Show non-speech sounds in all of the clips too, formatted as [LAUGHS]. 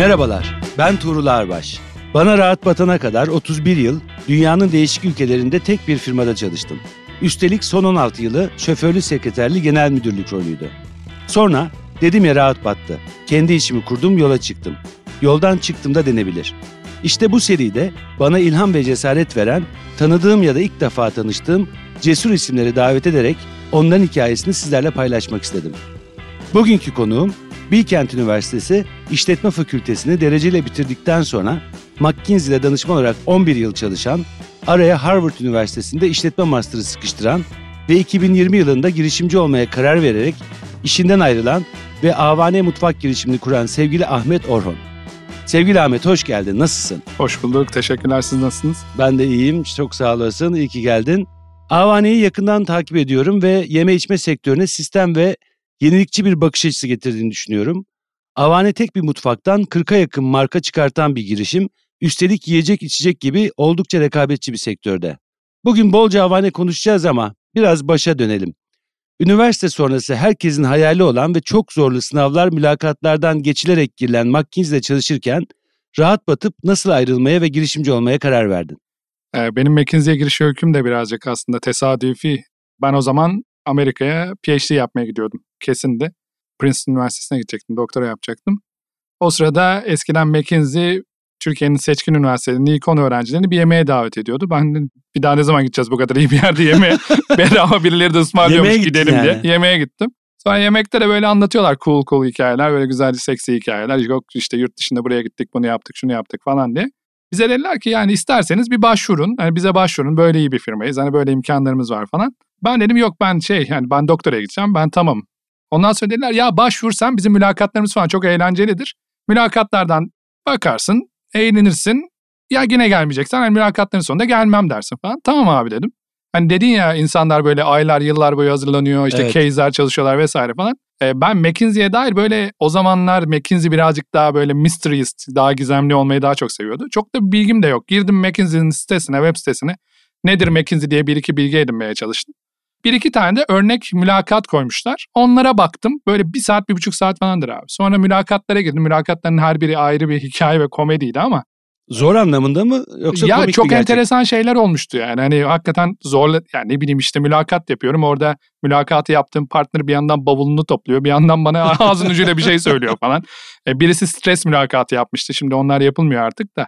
Merhabalar, ben Tuğrul Arbaş. Bana rahat batana kadar 31 yıl dünyanın değişik ülkelerinde tek bir firmada çalıştım. Üstelik son 16 yılı şoförlü sekreterli genel müdürlük rolüydü. Sonra dedim ya rahat battı. Kendi işimi kurdum yola çıktım. Yoldan çıktım da denebilir. İşte bu seride bana ilham ve cesaret veren, tanıdığım ya da ilk defa tanıştığım cesur isimleri davet ederek onların hikayesini sizlerle paylaşmak istedim. Bugünkü konuğum Bilkent Üniversitesi İşletme Fakültesini dereceyle bitirdikten sonra McKinsey'de danışman olarak 11 yıl çalışan, araya Harvard Üniversitesi'nde işletme master'ı sıkıştıran ve 2020 yılında girişimci olmaya karar vererek işinden ayrılan ve Avane Mutfak girişimini kuran sevgili Ahmet Orhon. Sevgili Ahmet hoş geldin. Nasılsın? Hoş bulduk. Teşekkürler. Siz nasılsınız? Ben de iyiyim. Çok sağ olasın. İyi ki geldin. Avane'yi yakından takip ediyorum ve yeme içme sektörüne sistem ve yenilikçi bir bakış açısı getirdiğini düşünüyorum. Avane tek bir mutfaktan 40'a yakın marka çıkartan bir girişim, üstelik yiyecek içecek gibi oldukça rekabetçi bir sektörde. Bugün bolca Avane konuşacağız ama biraz başa dönelim. Üniversite sonrası herkesin hayali olan ve çok zorlu sınavlar mülakatlardan geçilerek girilen McKinsey'de çalışırken rahat batıp nasıl ayrılmaya ve girişimci olmaya karar verdin? Ee, benim McKinsey'e giriş öyküm de birazcık aslında tesadüfi. Ben o zaman Amerika'ya PhD yapmaya gidiyordum. Kesindi. Princeton Üniversitesi'ne gidecektim. Doktora yapacaktım. O sırada eskiden McKinsey Türkiye'nin seçkin üniversitelerinin ilk 10 öğrencilerini bir yemeğe davet ediyordu. Ben bir daha ne zaman gideceğiz bu kadar iyi bir yerde yemeğe? [LAUGHS] Bedava birileri de ısmarlıyormuş Yemeğe gidelim yani. diye. Yemeğe gittim. Sonra yemekte de böyle anlatıyorlar cool cool hikayeler, böyle güzel seksi hikayeler. Yok işte yurt dışında buraya gittik, bunu yaptık, şunu yaptık falan diye. Bize dediler ki yani isterseniz bir başvurun. yani bize başvurun böyle iyi bir firmayız. Hani böyle imkanlarımız var falan. Ben dedim yok ben şey yani ben doktora gideceğim ben tamam. Ondan sonra dediler ya başvursan bizim mülakatlarımız falan çok eğlencelidir. Mülakatlardan bakarsın, eğlenirsin. Ya yine gelmeyeceksen hani mülakatların sonunda gelmem dersin falan. Tamam abi dedim. Hani dedin ya insanlar böyle aylar yıllar boyu hazırlanıyor işte evet. case'ler çalışıyorlar vesaire falan. Ee, ben McKinsey'e dair böyle o zamanlar McKinsey birazcık daha böyle mysteryist daha gizemli olmayı daha çok seviyordu. Çok da bilgim de yok. Girdim McKinsey'nin sitesine web sitesine nedir McKinsey diye bir iki bilgi edinmeye çalıştım. Bir iki tane de örnek mülakat koymuşlar. Onlara baktım. Böyle bir saat, bir buçuk saat falandır abi. Sonra mülakatlara girdim. Mülakatların her biri ayrı bir [LAUGHS] hikaye ve komediydi ama Zor anlamında mı yoksa ya komik çok enteresan şeyler olmuştu yani. Hani hakikaten zorla yani ne bileyim işte mülakat yapıyorum. Orada mülakatı yaptığım partner bir yandan bavulunu topluyor. Bir yandan bana [LAUGHS] ağzının ucuyla bir şey söylüyor falan. E, birisi stres mülakatı yapmıştı. Şimdi onlar yapılmıyor artık da.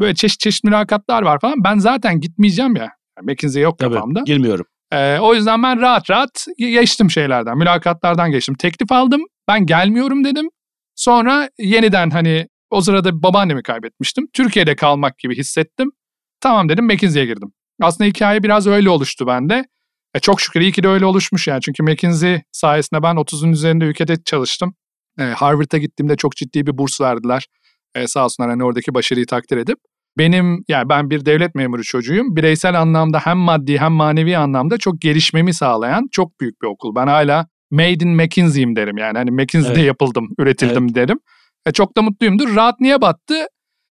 Böyle çeşit çeşit mülakatlar var falan. Ben zaten gitmeyeceğim ya. Yani McKinsey yok Tabii, kafamda. Girmiyorum. Ee, o yüzden ben rahat rahat geçtim şeylerden, mülakatlardan geçtim. Teklif aldım, ben gelmiyorum dedim. Sonra yeniden hani o sırada babaannemi kaybetmiştim. Türkiye'de kalmak gibi hissettim. Tamam dedim McKinsey'e girdim. Aslında hikaye biraz öyle oluştu bende. E çok şükür iyi ki de öyle oluşmuş yani. Çünkü McKinsey sayesinde ben 30'un üzerinde ülkede çalıştım. E, Harvard'a gittiğimde çok ciddi bir burs verdiler. E, sağ olsunlar hani oradaki başarıyı takdir edip benim yani ben bir devlet memuru çocuğuyum. Bireysel anlamda hem maddi hem manevi anlamda çok gelişmemi sağlayan çok büyük bir okul. Ben hala made in McKinsey'im derim yani. Hani McKinsey'de evet. yapıldım, üretildim evet. derim. E, çok da mutluyumdur. Rahat niye battı?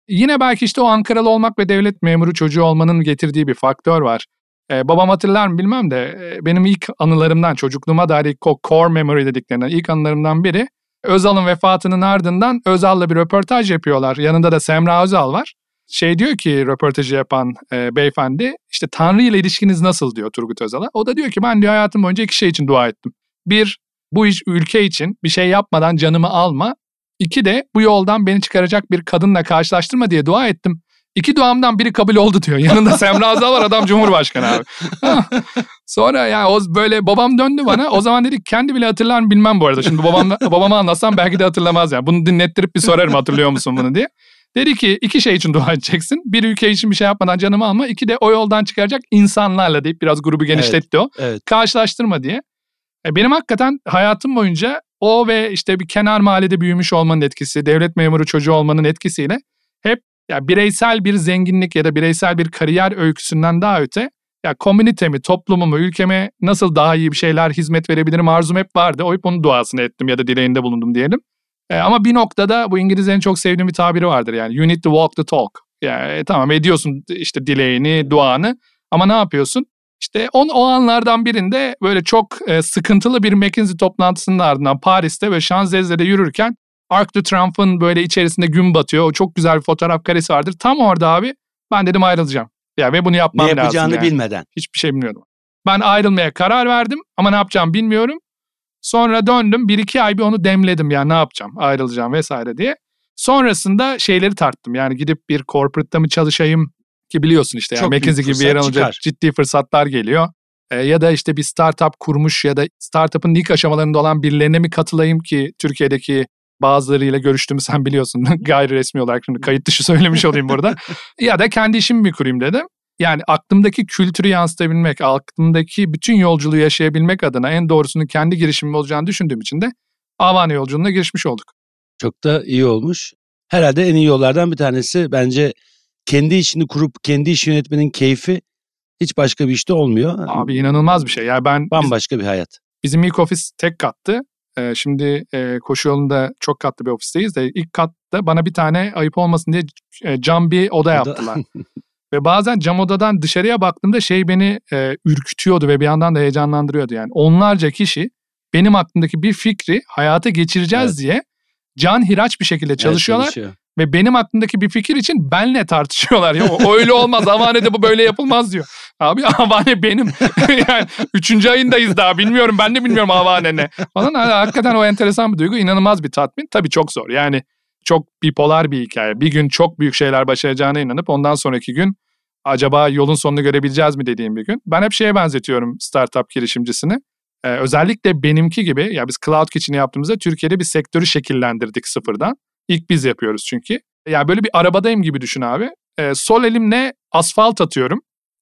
Yine belki işte o Ankaralı olmak ve devlet memuru çocuğu olmanın getirdiği bir faktör var. Ee, babam hatırlar mı bilmem de e, benim ilk anılarımdan çocukluğuma dair ilk core memory dediklerinden ilk anılarımdan biri Özal'ın vefatının ardından Özal'la bir röportaj yapıyorlar. Yanında da Semra Özal var şey diyor ki röportajı yapan e, beyefendi işte Tanrı ile ilişkiniz nasıl diyor Turgut Özal'a. O da diyor ki ben diyor hayatım boyunca iki şey için dua ettim. Bir bu iş ülke için bir şey yapmadan canımı alma. İki de bu yoldan beni çıkaracak bir kadınla karşılaştırma diye dua ettim. İki duamdan biri kabul oldu diyor. Yanında Semra Azal var adam Cumhurbaşkanı abi. [LAUGHS] Sonra yani o böyle babam döndü bana. O zaman dedik kendi bile hatırlar mı bilmem bu arada. Şimdi babam, babama anlatsam belki de hatırlamaz yani. Bunu dinlettirip bir sorarım hatırlıyor musun bunu diye. Dedi ki iki şey için dua edeceksin. Bir ülke için bir şey yapmadan canımı alma. İki de o yoldan çıkaracak insanlarla deyip biraz grubu genişletti evet, o. Evet. Karşılaştırma diye. E, benim hakikaten hayatım boyunca o ve işte bir kenar mahallede büyümüş olmanın etkisi, devlet memuru çocuğu olmanın etkisiyle hep ya bireysel bir zenginlik ya da bireysel bir kariyer öyküsünden daha öte ya komünitemi, toplumumu, ülkeme nasıl daha iyi bir şeyler hizmet verebilirim arzum hep vardı. O hep onun duasını ettim ya da dileğinde bulundum diyelim. E, ama bir noktada bu İngilizlerin çok sevdiğim bir tabiri vardır yani. You need to walk the talk. Yani e, tamam ediyorsun işte dileğini, duanı ama ne yapıyorsun? İşte on, o anlardan birinde böyle çok e, sıkıntılı bir McKinsey toplantısının ardından Paris'te ve Şanzelize'de yürürken Arc de Triomphe'ın böyle içerisinde gün batıyor. O çok güzel bir fotoğraf karesi vardır. Tam orada abi ben dedim ayrılacağım. Ya ve bunu yapmam lazım. Ne yapacağını lazım yani. bilmeden. Hiçbir şey bilmiyorum. Ben ayrılmaya karar verdim ama ne yapacağım bilmiyorum. Sonra döndüm bir iki ay bir onu demledim ya ne yapacağım ayrılacağım vesaire diye. Sonrasında şeyleri tarttım yani gidip bir corporate'da mı çalışayım ki biliyorsun işte yani McKinsey gibi bir yer alınca ciddi fırsatlar geliyor. E, ya da işte bir startup kurmuş ya da startup'ın ilk aşamalarında olan birilerine mi katılayım ki Türkiye'deki bazılarıyla görüştüğümü sen biliyorsun [LAUGHS] gayri resmi olarak şimdi kayıt dışı söylemiş olayım burada. [LAUGHS] ya da kendi işimi mi kurayım dedim yani aklımdaki kültürü yansıtabilmek, aklımdaki bütün yolculuğu yaşayabilmek adına en doğrusunu kendi girişimim olacağını düşündüğüm için de Avani yolculuğuna girişmiş olduk. Çok da iyi olmuş. Herhalde en iyi yollardan bir tanesi bence kendi işini kurup kendi iş yönetmenin keyfi hiç başka bir işte olmuyor. Abi inanılmaz bir şey. Yani ben bambaşka biz, bir hayat. Bizim ilk ofis tek kattı. Ee, şimdi e, koşu yolunda çok katlı bir ofisteyiz de ilk katta bana bir tane ayıp olmasın diye e, cam bir oda yaptılar. [LAUGHS] Ve bazen cam odadan dışarıya baktığımda şey beni e, ürkütüyordu ve bir yandan da heyecanlandırıyordu. Yani onlarca kişi benim aklımdaki bir fikri hayata geçireceğiz evet. diye can hiraç bir şekilde çalışıyorlar. Evet, çalışıyor. Ve benim aklımdaki bir fikir için benle tartışıyorlar. Ya, o öyle olmaz. Havanede bu böyle yapılmaz diyor. Abi havane benim. [LAUGHS] yani üçüncü ayındayız daha bilmiyorum. Ben de bilmiyorum havane ne. Falan hakikaten o enteresan bir duygu. inanılmaz bir tatmin. Tabii çok zor. Yani çok bipolar bir hikaye. Bir gün çok büyük şeyler başaracağına inanıp ondan sonraki gün acaba yolun sonunu görebileceğiz mi dediğim bir gün. Ben hep şeye benzetiyorum startup girişimcisini. Ee, özellikle benimki gibi ya biz Cloud Kitchen'i yaptığımızda Türkiye'de bir sektörü şekillendirdik sıfırdan. İlk biz yapıyoruz çünkü. Ya böyle bir arabadayım gibi düşün abi. Ee, sol elimle asfalt atıyorum.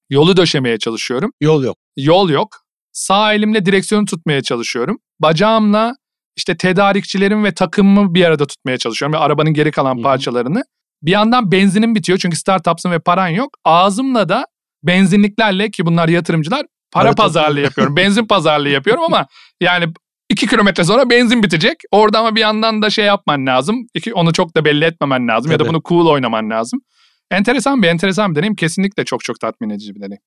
Yolu döşemeye çalışıyorum. Yol yok. Yol yok. Sağ elimle direksiyonu tutmaya çalışıyorum. Bacağımla işte tedarikçilerim ve takımımı bir arada tutmaya çalışıyorum ve arabanın geri kalan parçalarını. Bir yandan benzinim bitiyor çünkü startupsın ve paran yok. Ağzımla da benzinliklerle ki bunlar yatırımcılar para evet, pazarlığı yapıyorum. Benzin pazarlığı yapıyorum ama yani 2 kilometre sonra benzin bitecek. Orada ama bir yandan da şey yapman lazım. İki, onu çok da belli etmemen lazım Tabii. ya da bunu cool oynaman lazım. Enteresan bir enteresan bir deneyim. Kesinlikle çok çok tatmin edici bir deneyim.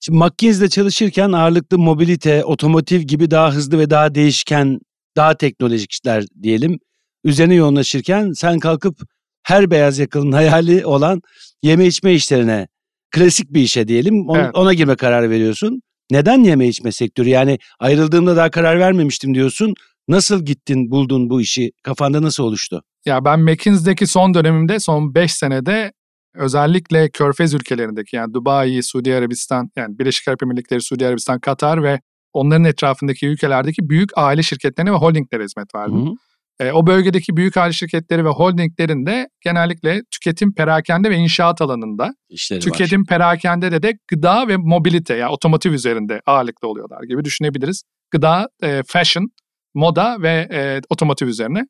Şimdi McKinsey'de çalışırken ağırlıklı mobilite, otomotiv gibi daha hızlı ve daha değişken daha teknolojik işler diyelim üzerine yoğunlaşırken sen kalkıp her beyaz yakalının [LAUGHS] hayali olan yeme içme işlerine klasik bir işe diyelim ona, evet. ona girme kararı veriyorsun. Neden yeme içme sektörü yani ayrıldığımda daha karar vermemiştim diyorsun. Nasıl gittin buldun bu işi kafanda nasıl oluştu? Ya ben McKinsey'deki son dönemimde son 5 senede özellikle körfez ülkelerindeki yani Dubai, Suudi Arabistan yani Birleşik Arap Emirlikleri, Suudi Arabistan, Katar ve onların etrafındaki ülkelerdeki büyük aile şirketlerine ve holdinglere hizmet verdi. Hı-hı. E, ee, o bölgedeki büyük aile şirketleri ve holdinglerin de genellikle tüketim, perakende ve inşaat alanında. İşleri tüketim, var. perakende de de gıda ve mobilite yani otomotiv üzerinde ağırlıklı oluyorlar gibi düşünebiliriz. Gıda, e, fashion, moda ve e, otomotiv üzerine.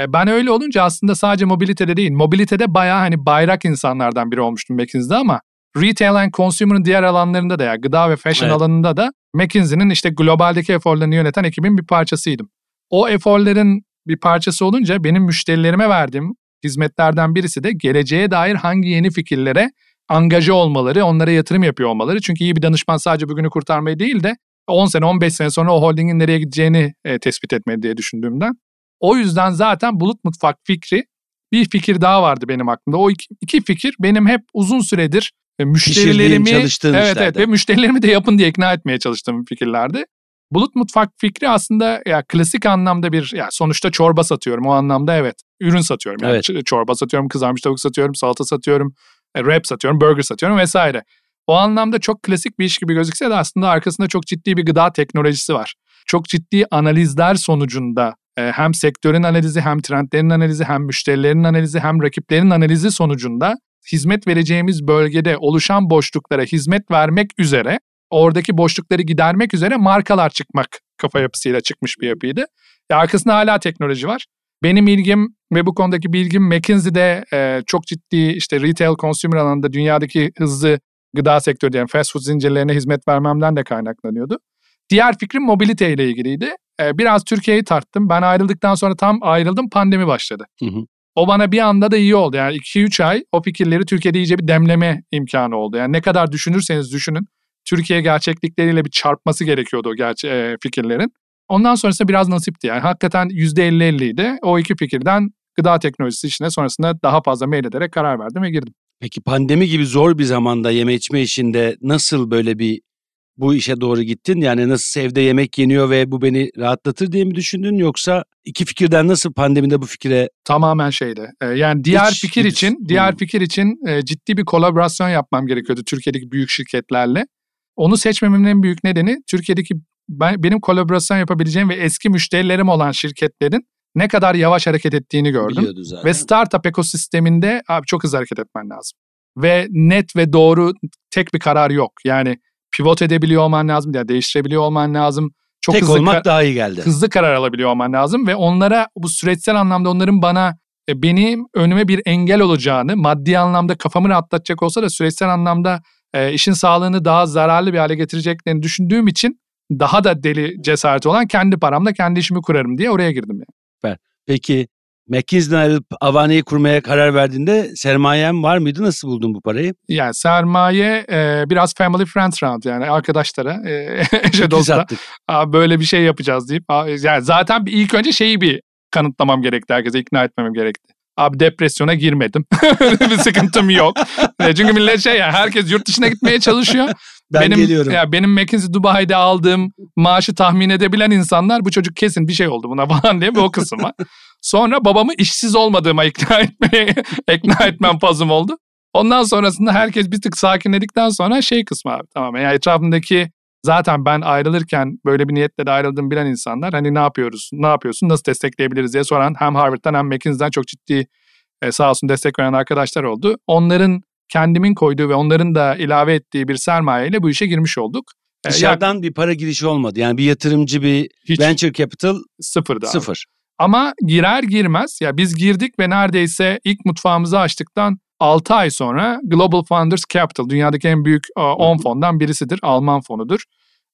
E, ben öyle olunca aslında sadece mobilitede değil, mobilitede bayağı hani bayrak insanlardan biri olmuştum McKinsey'de ama retail and consumer'ın diğer alanlarında da ya yani gıda ve fashion evet. alanında da McKinsey'nin işte globaldeki eforlarını yöneten ekibin bir parçasıydım. O eforların bir parçası olunca benim müşterilerime verdiğim hizmetlerden birisi de geleceğe dair hangi yeni fikirlere angaje olmaları, onlara yatırım yapıyor olmaları. Çünkü iyi bir danışman sadece bugünü kurtarmayı değil de 10 sene 15 sene sonra o holdingin nereye gideceğini e, tespit etmedi diye düşündüğümden. O yüzden zaten bulut mutfak fikri bir fikir daha vardı benim aklımda. O iki, iki fikir benim hep uzun süredir müşterilerimi evet evet ve müşterilerimi de yapın diye ikna etmeye çalıştığım fikirlerdi. Bulut mutfak fikri aslında ya klasik anlamda bir ya sonuçta çorba satıyorum o anlamda evet. Ürün satıyorum. Yani evet. çorba satıyorum, kızarmış tavuk satıyorum, salata satıyorum, e, wrap satıyorum, burger satıyorum vesaire. O anlamda çok klasik bir iş gibi gözükse de aslında arkasında çok ciddi bir gıda teknolojisi var. Çok ciddi analizler sonucunda e, hem sektörün analizi, hem trendlerin analizi, hem müşterilerin analizi, hem rakiplerin analizi sonucunda hizmet vereceğimiz bölgede oluşan boşluklara hizmet vermek üzere, oradaki boşlukları gidermek üzere markalar çıkmak kafa yapısıyla çıkmış bir yapıydı. E arkasında hala teknoloji var. Benim ilgim ve bu konudaki bilgim McKinsey'de e, çok ciddi işte retail consumer alanında dünyadaki hızlı gıda sektörü yani fast food zincirlerine hizmet vermemden de kaynaklanıyordu. Diğer fikrim mobilite ile ilgiliydi. E, biraz Türkiye'yi tarttım. Ben ayrıldıktan sonra tam ayrıldım pandemi başladı. Hı hı. O bana bir anda da iyi oldu. Yani 2-3 ay o fikirleri Türkiye'de iyice bir demleme imkanı oldu. Yani ne kadar düşünürseniz düşünün. Türkiye gerçeklikleriyle bir çarpması gerekiyordu o gerçe- e, fikirlerin. Ondan sonrası biraz nasipti yani. Hakikaten %50-50 idi. O iki fikirden gıda teknolojisi işine sonrasında daha fazla meylederek karar verdim ve girdim. Peki pandemi gibi zor bir zamanda yeme içme işinde nasıl böyle bir bu işe doğru gittin? Yani nasıl evde yemek yeniyor ve bu beni rahatlatır diye mi düşündün yoksa iki fikirden nasıl pandemide bu fikre tamamen şeyde. Ee, yani diğer Hiç, fikir için, hmm. diğer fikir için e, ciddi bir kolaborasyon yapmam gerekiyordu Türkiye'deki büyük şirketlerle. Onu seçmememin en büyük nedeni Türkiye'deki ben, benim kolaborasyon yapabileceğim ve eski müşterilerim olan şirketlerin ne kadar yavaş hareket ettiğini gördüm. Ve startup ekosisteminde abi çok hızlı hareket etmen lazım. Ve net ve doğru tek bir karar yok. Yani pivot edebiliyor olman lazım, yani değiştirebiliyor olman lazım. Çok Tek hızlı olmak daha iyi geldi. Hızlı karar alabiliyor olman lazım ve onlara bu süreçsel anlamda onların bana e, benim önüme bir engel olacağını, maddi anlamda kafamı rahatlatacak olsa da süreçsel anlamda e, işin sağlığını daha zararlı bir hale getireceklerini düşündüğüm için daha da deli cesareti olan kendi paramla kendi işimi kurarım diye oraya girdim yani. Peki McKinsey'den ayrılıp Avane'yi kurmaya karar verdiğinde sermayem var mıydı? Nasıl buldun bu parayı? Yani sermaye e, biraz family friend round yani arkadaşlara, e, [LAUGHS] eşe dosta böyle bir şey yapacağız deyip. yani zaten ilk önce şeyi bir kanıtlamam gerekti herkese, ikna etmemem gerekti. Abi depresyona girmedim. [LAUGHS] bir sıkıntım yok. E, çünkü millet şey yani herkes yurt dışına gitmeye çalışıyor. [LAUGHS] Ben benim, geliyorum. Ya benim McKinsey Dubai'de aldığım maaşı tahmin edebilen insanlar bu çocuk kesin bir şey oldu buna falan diye bir o kısım var. Sonra babamı işsiz olmadığıma ikna [LAUGHS] etmeye ikna etmem fazım oldu. Ondan sonrasında herkes bir tık sakinledikten sonra şey kısmı abi tamam yani etrafındaki zaten ben ayrılırken böyle bir niyetle de ayrıldım bilen insanlar hani ne yapıyoruz, ne yapıyorsun, nasıl destekleyebiliriz diye soran hem Harvard'dan hem McKinsey'den çok ciddi e, sağ olsun destek veren arkadaşlar oldu. Onların kendimin koyduğu ve onların da ilave ettiği bir sermayeyle bu işe girmiş olduk. E, Dışarıdan ya, bir para girişi olmadı. Yani bir yatırımcı bir hiç, venture capital sıfırdı. Sıfır. Ama girer girmez ya biz girdik ve neredeyse ilk mutfağımızı açtıktan 6 ay sonra Global Founders Capital dünyadaki en büyük 10 e, fondan birisidir. Alman fonudur.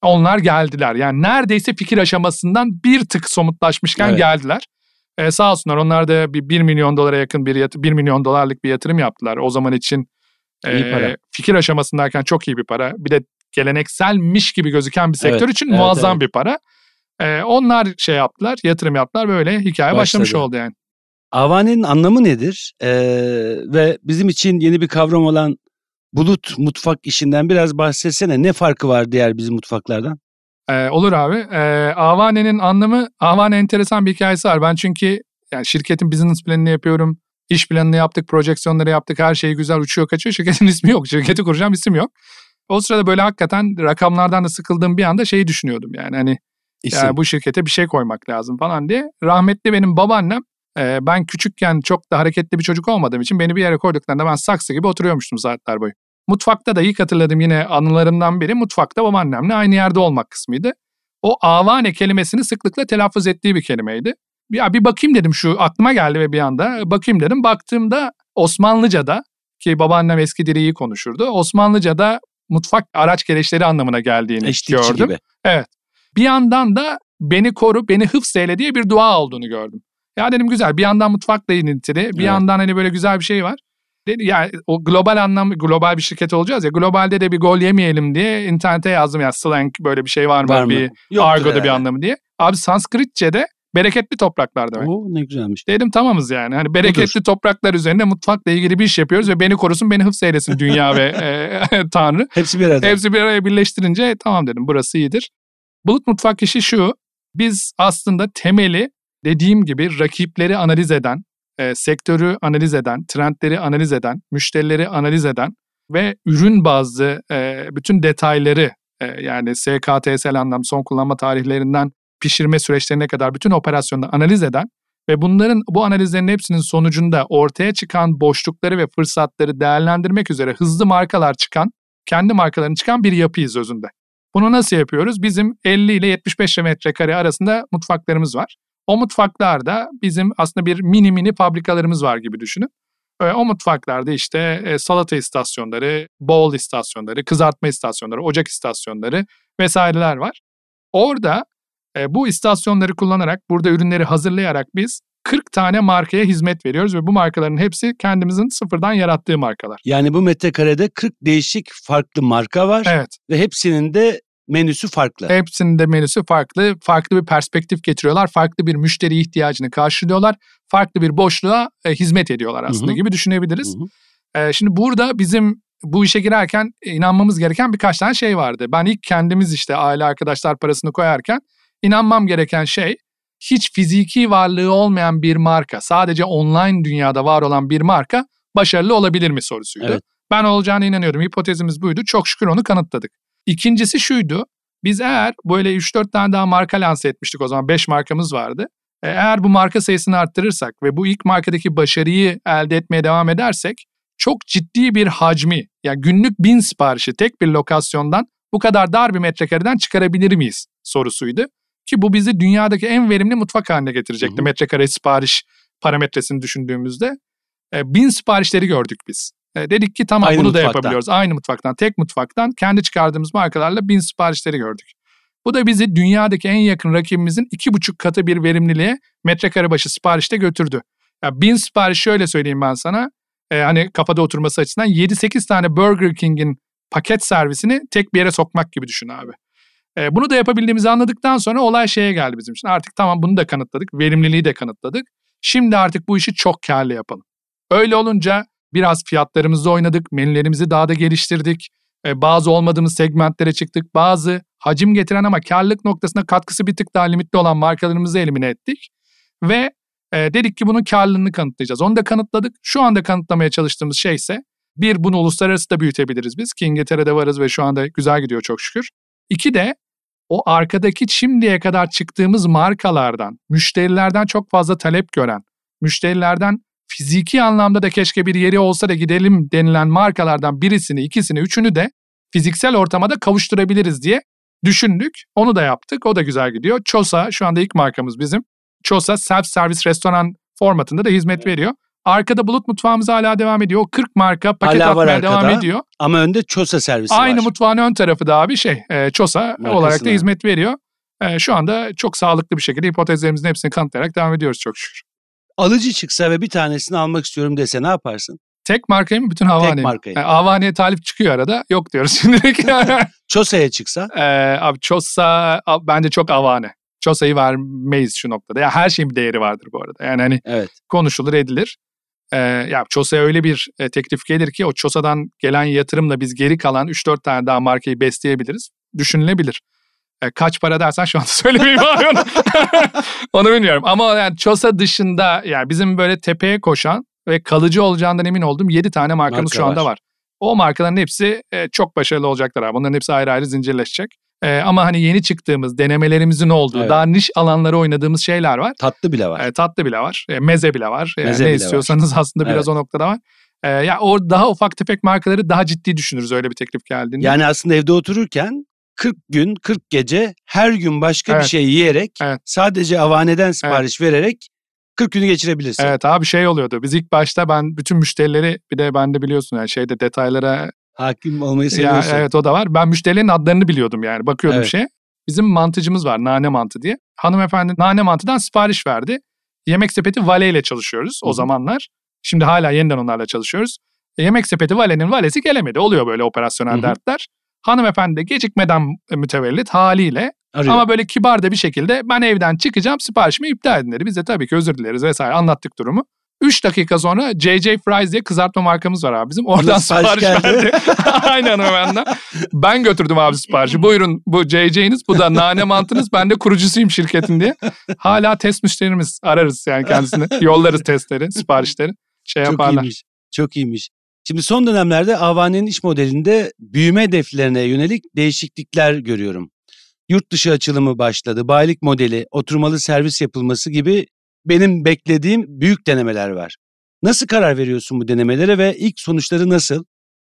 Onlar geldiler. Yani neredeyse fikir aşamasından bir tık somutlaşmışken evet. geldiler. Ee, sağ olsunlar onlar da bir 1 milyon dolara yakın bir yatırım, 1 milyon dolarlık bir yatırım yaptılar. O zaman için e, iyi e, para. fikir aşamasındayken çok iyi bir para. Bir de gelenekselmiş gibi gözüken bir sektör evet, için evet, muazzam evet. bir para. Ee, onlar şey yaptılar, yatırım yaptılar. Böyle hikaye Başladı. başlamış oldu yani. Avane'nin anlamı nedir? Ee, ve bizim için yeni bir kavram olan bulut mutfak işinden biraz bahsetsene. Ne farkı var diğer bizim mutfaklardan? Ee, olur abi. Ee, Avane'nin anlamı, Avane enteresan bir hikayesi var. Ben çünkü yani şirketin business planını yapıyorum. İş planını yaptık, projeksiyonları yaptık. Her şey güzel uçuyor kaçıyor. [LAUGHS] Şirketin ismi yok. Şirketi kuracağım isim yok. O sırada böyle hakikaten rakamlardan da sıkıldığım bir anda şeyi düşünüyordum yani hani İsim. Yani bu şirkete bir şey koymak lazım falan diye. Rahmetli benim babaannem ben küçükken çok da hareketli bir çocuk olmadığım için beni bir yere koyduklarında ben saksı gibi oturuyormuştum saatler boyu. Mutfakta da ilk hatırladım yine anılarımdan biri mutfakta babaannemle aynı yerde olmak kısmıydı. O avane kelimesini sıklıkla telaffuz ettiği bir kelimeydi. Ya bir bakayım dedim şu aklıma geldi ve bir anda bakayım dedim. Baktığımda Osmanlıca'da ki babaannem eski dili iyi konuşurdu. Osmanlıca'da mutfak araç gereçleri anlamına geldiğini Eşlikçi gördüm. Gibi. Evet. Bir yandan da beni koru, beni hıfz eyle diye bir dua olduğunu gördüm. Ya dedim güzel bir yandan mutfakla inintili, bir evet. yandan hani böyle güzel bir şey var. Dedi, yani o global anlam global bir şirket olacağız ya globalde de bir gol yemeyelim diye internete yazdım ya slang böyle bir şey var mı, var mı? bir Yoktur argoda yani. bir anlamı diye. Abi Sanskritçe'de bereketli topraklar demek. Oo ne güzelmiş. Dedim tamamız yani. Hani bereketli Budur. topraklar üzerinde mutfakla ilgili bir iş yapıyoruz ve beni korusun, beni hıfz eylesin dünya ve e, [LAUGHS] Tanrı. Hepsi bir arada. Hepsi bir araya birleştirince tamam dedim burası iyidir. Bulut Mutfak işi şu. Biz aslında temeli dediğim gibi rakipleri analiz eden, e, sektörü analiz eden, trendleri analiz eden, müşterileri analiz eden ve ürün bazlı e, bütün detayları e, yani SKTSL anlam son kullanma tarihlerinden pişirme süreçlerine kadar bütün operasyonları analiz eden ve bunların bu analizlerin hepsinin sonucunda ortaya çıkan boşlukları ve fırsatları değerlendirmek üzere hızlı markalar çıkan, kendi markalarını çıkan bir yapıyız özünde. Bunu nasıl yapıyoruz? Bizim 50 ile 75 metrekare arasında mutfaklarımız var. O mutfaklarda bizim aslında bir mini mini fabrikalarımız var gibi düşünün. Ee, o mutfaklarda işte e, salata istasyonları, bowl istasyonları, kızartma istasyonları, ocak istasyonları vesaireler var. Orada e, bu istasyonları kullanarak, burada ürünleri hazırlayarak biz 40 tane markaya hizmet veriyoruz ve bu markaların hepsi kendimizin sıfırdan yarattığı markalar. Yani bu metrekarede 40 değişik farklı marka var. Evet. Ve hepsinin de menüsü farklı. Hepsinde menüsü farklı. Farklı bir perspektif getiriyorlar. Farklı bir müşteri ihtiyacını karşılıyorlar. Farklı bir boşluğa e, hizmet ediyorlar aslında Hı-hı. gibi düşünebiliriz. E, şimdi burada bizim bu işe girerken e, inanmamız gereken birkaç tane şey vardı. Ben ilk kendimiz işte aile arkadaşlar parasını koyarken inanmam gereken şey hiç fiziki varlığı olmayan bir marka, sadece online dünyada var olan bir marka başarılı olabilir mi sorusuydu. Evet. Ben olacağına inanıyorum. Hipotezimiz buydu. Çok şükür onu kanıtladık. İkincisi şuydu. Biz eğer böyle 3-4 tane daha marka lanse etmiştik o zaman 5 markamız vardı. E, eğer bu marka sayısını arttırırsak ve bu ilk markadaki başarıyı elde etmeye devam edersek çok ciddi bir hacmi yani günlük bin siparişi tek bir lokasyondan bu kadar dar bir metrekareden çıkarabilir miyiz sorusuydu. Ki bu bizi dünyadaki en verimli mutfak haline getirecekti Hı-hı. metrekare sipariş parametresini düşündüğümüzde. E, bin siparişleri gördük biz. E, dedik ki tamam Aynı bunu mutfaktan. da yapabiliyoruz. Aynı mutfaktan, tek mutfaktan kendi çıkardığımız markalarla bin siparişleri gördük. Bu da bizi dünyadaki en yakın rakibimizin iki buçuk katı bir verimliliğe metrekare başı siparişte götürdü. Ya bin sipariş şöyle söyleyeyim ben sana. E, hani kafada oturması açısından 7-8 tane Burger King'in paket servisini tek bir yere sokmak gibi düşün abi. E, bunu da yapabildiğimizi anladıktan sonra olay şeye geldi bizim için. Artık tamam bunu da kanıtladık, verimliliği de kanıtladık. Şimdi artık bu işi çok karlı yapalım. Öyle olunca biraz fiyatlarımızla oynadık, menülerimizi daha da geliştirdik. E, bazı olmadığımız segmentlere çıktık. Bazı hacim getiren ama karlılık noktasına katkısı bir tık daha limitli olan markalarımızı elimine ettik. Ve e, dedik ki bunun karlılığını kanıtlayacağız. Onu da kanıtladık. Şu anda kanıtlamaya çalıştığımız şey ise bir bunu uluslararası da büyütebiliriz biz ki İngiltere'de varız ve şu anda güzel gidiyor çok şükür. İki de o arkadaki şimdiye kadar çıktığımız markalardan, müşterilerden çok fazla talep gören, müşterilerden fiziki anlamda da keşke bir yeri olsa da gidelim denilen markalardan birisini, ikisini, üçünü de fiziksel ortama da kavuşturabiliriz diye düşündük. Onu da yaptık. O da güzel gidiyor. Çosa şu anda ilk markamız bizim. Çosa self service restoran formatında da hizmet veriyor. Arkada bulut mutfağımız hala devam ediyor. O 40 marka paket hala atmaya devam ediyor. Ama önde Çosa servisi Aynı var. Aynı mutfağın ön tarafı da abi şey e, Çosa Markasına. olarak da hizmet veriyor. E, şu anda çok sağlıklı bir şekilde hipotezlerimizin hepsini kanıtlayarak devam ediyoruz çok şükür alıcı çıksa ve bir tanesini almak istiyorum dese ne yaparsın? Tek markayı mı bütün havane Tek markayı. Yani havane talip çıkıyor arada. Yok diyoruz [LAUGHS] şimdilik. [LAUGHS] Çosa'ya çıksa? Ee, abi Çosa bence çok havane. Çosa'yı vermeyiz şu noktada. Ya her şeyin bir değeri vardır bu arada. Yani hani evet. konuşulur edilir. Ee, ya Çosa'ya öyle bir e, teklif gelir ki o Çosa'dan gelen yatırımla biz geri kalan 3-4 tane daha markayı besleyebiliriz. Düşünülebilir. E, kaç para dersen şu anda [LAUGHS] söylemeyeyim abi onu. [LAUGHS] onu bilmiyorum. Ama yani Çosa dışında yani bizim böyle tepeye koşan ve kalıcı olacağından emin oldum 7 tane markamız Marka şu anda var. var. O markaların hepsi e, çok başarılı olacaklar abi. Bunların hepsi ayrı ayrı zincirleşecek. E, ama hani yeni çıktığımız, denemelerimizin olduğu, evet. daha niş alanlara oynadığımız şeyler var. Tatlı bile var. E, tatlı bile var. E, meze bile var. E, meze ne bile istiyorsanız var. [LAUGHS] aslında biraz evet. o noktada var. E, ya o daha ufak tefek markaları daha ciddi düşünürüz öyle bir teklif geldiğinde. Yani aslında evde otururken 40 gün 40 gece her gün başka evet. bir şey yiyerek evet. sadece avaneden sipariş evet. vererek 40 günü geçirebilirsin. Evet abi şey oluyordu. Biz ilk başta ben bütün müşterileri bir de ben de biliyorsun yani şeyde detaylara hakim olmayı seviyorsun. Ya, evet o da var. Ben müşterilerin adlarını biliyordum yani. Bakıyordum evet. şey. Bizim mantıcımız var nane mantı diye. Hanımefendi nane mantıdan sipariş verdi. Yemek sepeti Vale ile çalışıyoruz Hı. o zamanlar. Şimdi hala yeniden onlarla çalışıyoruz. E, yemek sepeti Vale'nin valesi gelemedi. Oluyor böyle operasyonel Hı. dertler. Hanımefendi de gecikmeden mütevellit haliyle Arıyor. ama böyle kibar da bir şekilde ben evden çıkacağım siparişimi iptal edin dedi. Biz de tabii ki özür dileriz vesaire anlattık durumu. 3 dakika sonra JJ Fries diye kızartma markamız var abi bizim. Oradan Burada sipariş verdi. [LAUGHS] Aynen hemen Ben götürdüm abi siparişi. Buyurun bu JJ'niz bu da nane mantınız. Ben de kurucusuyum şirketin diye. Hala test müşterimiz ararız yani kendisini. Yollarız testleri, siparişleri. Şey Çok yaparlar. iyiymiş. Çok iyiymiş. Şimdi son dönemlerde Avanin'in iş modelinde büyüme hedeflerine yönelik değişiklikler görüyorum. Yurt dışı açılımı başladı, bayilik modeli, oturmalı servis yapılması gibi benim beklediğim büyük denemeler var. Nasıl karar veriyorsun bu denemelere ve ilk sonuçları nasıl?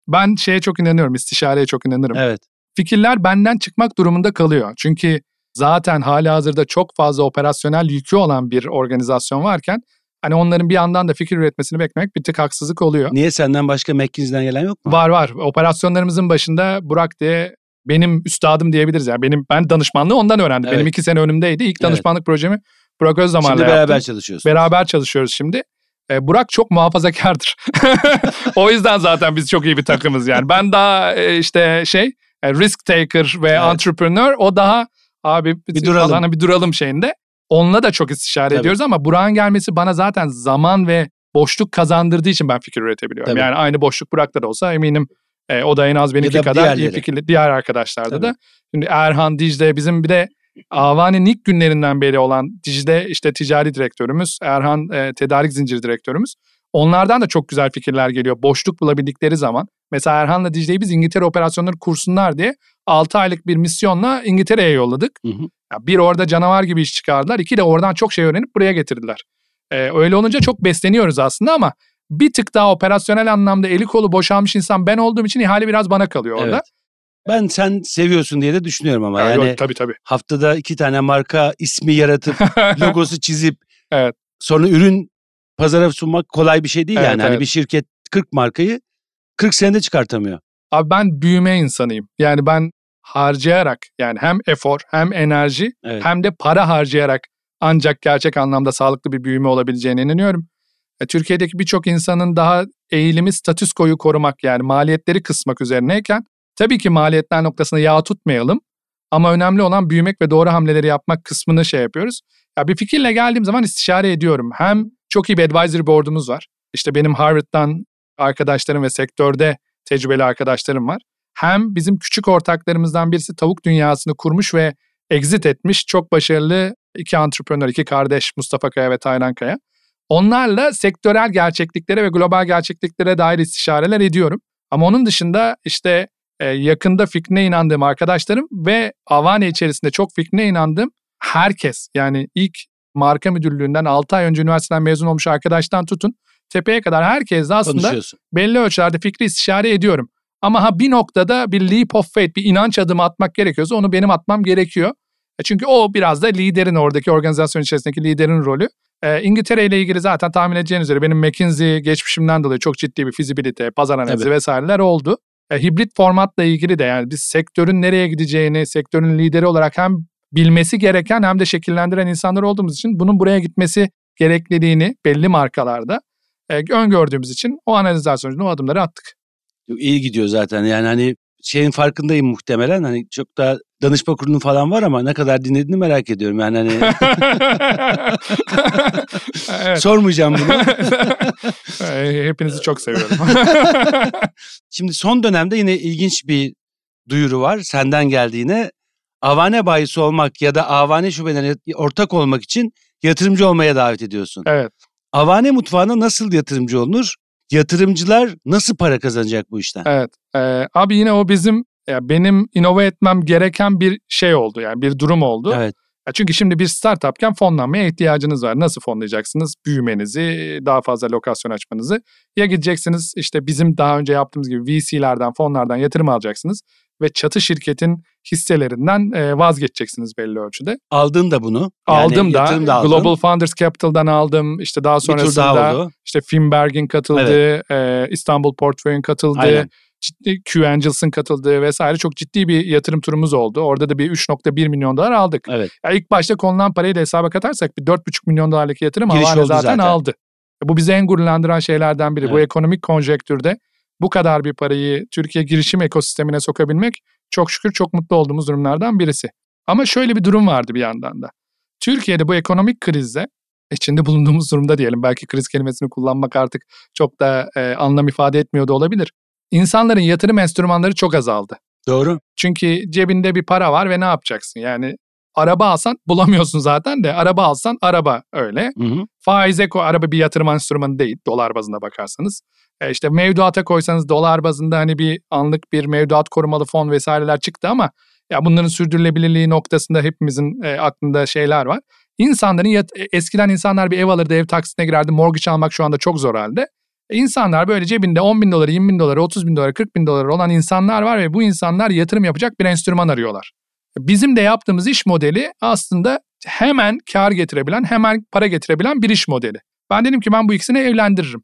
Ben şeye çok inanıyorum, istişareye çok inanırım. Evet. Fikirler benden çıkmak durumunda kalıyor. Çünkü zaten hali hazırda çok fazla operasyonel yükü olan bir organizasyon varken Hani onların bir yandan da fikir üretmesini beklemek bir tık haksızlık oluyor. Niye senden başka McKinsey'den gelen yok mu? Var var. Operasyonlarımızın başında Burak diye benim üstadım diyebiliriz. Yani benim ben danışmanlığı ondan öğrendim. Evet. Benim iki sene önümdeydi. İlk danışmanlık evet. projemi Burak Özdamar'la yaptım. Şimdi beraber çalışıyoruz. Beraber çalışıyoruz şimdi. E, Burak çok muhafazakardır. [LAUGHS] o yüzden zaten biz çok iyi bir takımız yani. Ben daha e, işte şey e, risk taker ve evet. entrepreneur o daha abi bir duralım. Alana, hani bir duralım şeyinde. Onunla da çok istişare Tabii. ediyoruz ama Burak'ın gelmesi bana zaten zaman ve boşluk kazandırdığı için ben fikir üretebiliyorum. Tabii. Yani aynı boşluk Burak'ta da olsa eminim e, o da en az benimki kadar diğerleri. iyi fikirli diğer arkadaşlarda Tabii. da. Şimdi Erhan, Dicle bizim bir de Avani'nin ilk günlerinden beri olan Dicle işte ticari direktörümüz, Erhan e, tedarik zinciri direktörümüz. Onlardan da çok güzel fikirler geliyor. Boşluk bulabildikleri zaman Mesela Erhan'la Dicle'yi biz İngiltere operasyonları kursunlar diye 6 aylık bir misyonla İngiltere'ye yolladık. Hı hı. Ya bir orada canavar gibi iş çıkardılar. iki de oradan çok şey öğrenip buraya getirdiler. Ee, öyle olunca çok besleniyoruz aslında ama bir tık daha operasyonel anlamda eli kolu boşalmış insan ben olduğum için ihale biraz bana kalıyor orada. Evet. Ben sen seviyorsun diye de düşünüyorum ama. Ya yani yok, tabii, tabii. haftada iki tane marka ismi yaratıp [LAUGHS] logosu çizip evet. sonra ürün pazara sunmak kolay bir şey değil evet, yani. Hani evet. Hani bir şirket 40 markayı 40 senede çıkartamıyor. Abi ben büyüme insanıyım. Yani ben harcayarak yani hem efor hem enerji evet. hem de para harcayarak ancak gerçek anlamda sağlıklı bir büyüme olabileceğine inanıyorum. E, Türkiye'deki birçok insanın daha eğilimi statüs koyu korumak yani maliyetleri kısmak üzerineyken tabii ki maliyetler noktasında yağ tutmayalım ama önemli olan büyümek ve doğru hamleleri yapmak kısmını şey yapıyoruz. Ya bir fikirle geldiğim zaman istişare ediyorum. Hem çok iyi bir advisory board'umuz var. İşte benim Harvard'dan arkadaşlarım ve sektörde tecrübeli arkadaşlarım var. Hem bizim küçük ortaklarımızdan birisi tavuk dünyasını kurmuş ve exit etmiş çok başarılı iki antreprenör, iki kardeş Mustafa Kaya ve Taylan Kaya. Onlarla sektörel gerçekliklere ve global gerçekliklere dair istişareler ediyorum. Ama onun dışında işte e, yakında fikrine inandığım arkadaşlarım ve Avane içerisinde çok fikrine inandığım herkes yani ilk marka müdürlüğünden 6 ay önce üniversiteden mezun olmuş arkadaştan tutun tepeye kadar herkesle aslında belli ölçülerde fikri istişare ediyorum. Ama ha bir noktada bir leap of faith, bir inanç adımı atmak gerekiyorsa onu benim atmam gerekiyor. E çünkü o biraz da liderin oradaki organizasyon içerisindeki liderin rolü. E, İngiltere ile ilgili zaten tahmin edeceğiniz üzere benim McKinsey geçmişimden dolayı çok ciddi bir fizibilite, pazar analizi Tabii. vesaireler oldu. E, hibrit formatla ilgili de yani biz sektörün nereye gideceğini, sektörün lideri olarak hem bilmesi gereken hem de şekillendiren insanlar olduğumuz için bunun buraya gitmesi gerekliliğini belli markalarda e, öngördüğümüz için o analizler sonucunda o adımları attık. İyi gidiyor zaten yani hani şeyin farkındayım muhtemelen hani çok da danışma kurulun falan var ama ne kadar dinlediğini merak ediyorum yani hani [LAUGHS] sormayacağım bunu. [LAUGHS] E, hepinizi çok seviyorum. [LAUGHS] Şimdi son dönemde yine ilginç bir duyuru var senden geldiğine. Avane bayisi olmak ya da avane şubelerine ortak olmak için yatırımcı olmaya davet ediyorsun. Evet. Avane mutfağına nasıl yatırımcı olunur? Yatırımcılar nasıl para kazanacak bu işten? Evet. E, abi yine o bizim ya benim inova etmem gereken bir şey oldu yani bir durum oldu. Evet. Ya çünkü şimdi bir startupken fonlanmaya ihtiyacınız var. Nasıl fonlayacaksınız? Büyümenizi, daha fazla lokasyon açmanızı. Ya gideceksiniz işte bizim daha önce yaptığımız gibi VC'lerden, fonlardan yatırım alacaksınız ve çatı şirketin hisselerinden e, vazgeçeceksiniz belli ölçüde. Aldın da bunu. Yani aldım da. da aldın. Global Founders Capital'dan aldım. İşte daha sonrasında daha işte Finberg'in katıldığı, evet. E, İstanbul Portföy'ün katıldığı, ciddi Q Angels'ın katıldığı vesaire çok ciddi bir yatırım turumuz oldu. Orada da bir 3.1 milyon dolar aldık. Evet. Ya ilk başta konulan parayı da hesaba katarsak bir 4.5 milyon dolarlık yatırım Giriş Havane zaten, zaten aldı. Bu bizi en gururlandıran şeylerden biri. Evet. Bu ekonomik konjektürde bu kadar bir parayı Türkiye girişim ekosistemine sokabilmek çok şükür çok mutlu olduğumuz durumlardan birisi. Ama şöyle bir durum vardı bir yandan da. Türkiye'de bu ekonomik krizde e, içinde bulunduğumuz durumda diyelim belki kriz kelimesini kullanmak artık çok da e, anlam ifade etmiyor da olabilir. İnsanların yatırım enstrümanları çok azaldı. Doğru. Çünkü cebinde bir para var ve ne yapacaksın? Yani araba alsan [LAUGHS] bulamıyorsun zaten de araba alsan araba öyle. Hı hı. Faize ko araba bir yatırım enstrümanı değil dolar bazında bakarsanız. E, işte mevduata koysanız dolar bazında hani bir anlık bir mevduat korumalı fon vesaireler çıktı ama ya bunların sürdürülebilirliği noktasında hepimizin e, aklında şeyler var. İnsanların e, eskiden insanlar bir ev alırdı, ev taksitine girerdi. Mortgage almak şu anda çok zor halde. E, insanlar böyle cebinde 10 bin dolar, 20 bin dolar, 30 bin dolar, 40 bin dolar olan insanlar var ve bu insanlar yatırım yapacak bir enstrüman arıyorlar. Bizim de yaptığımız iş modeli aslında hemen kar getirebilen, hemen para getirebilen bir iş modeli. Ben dedim ki ben bu ikisini evlendiririm.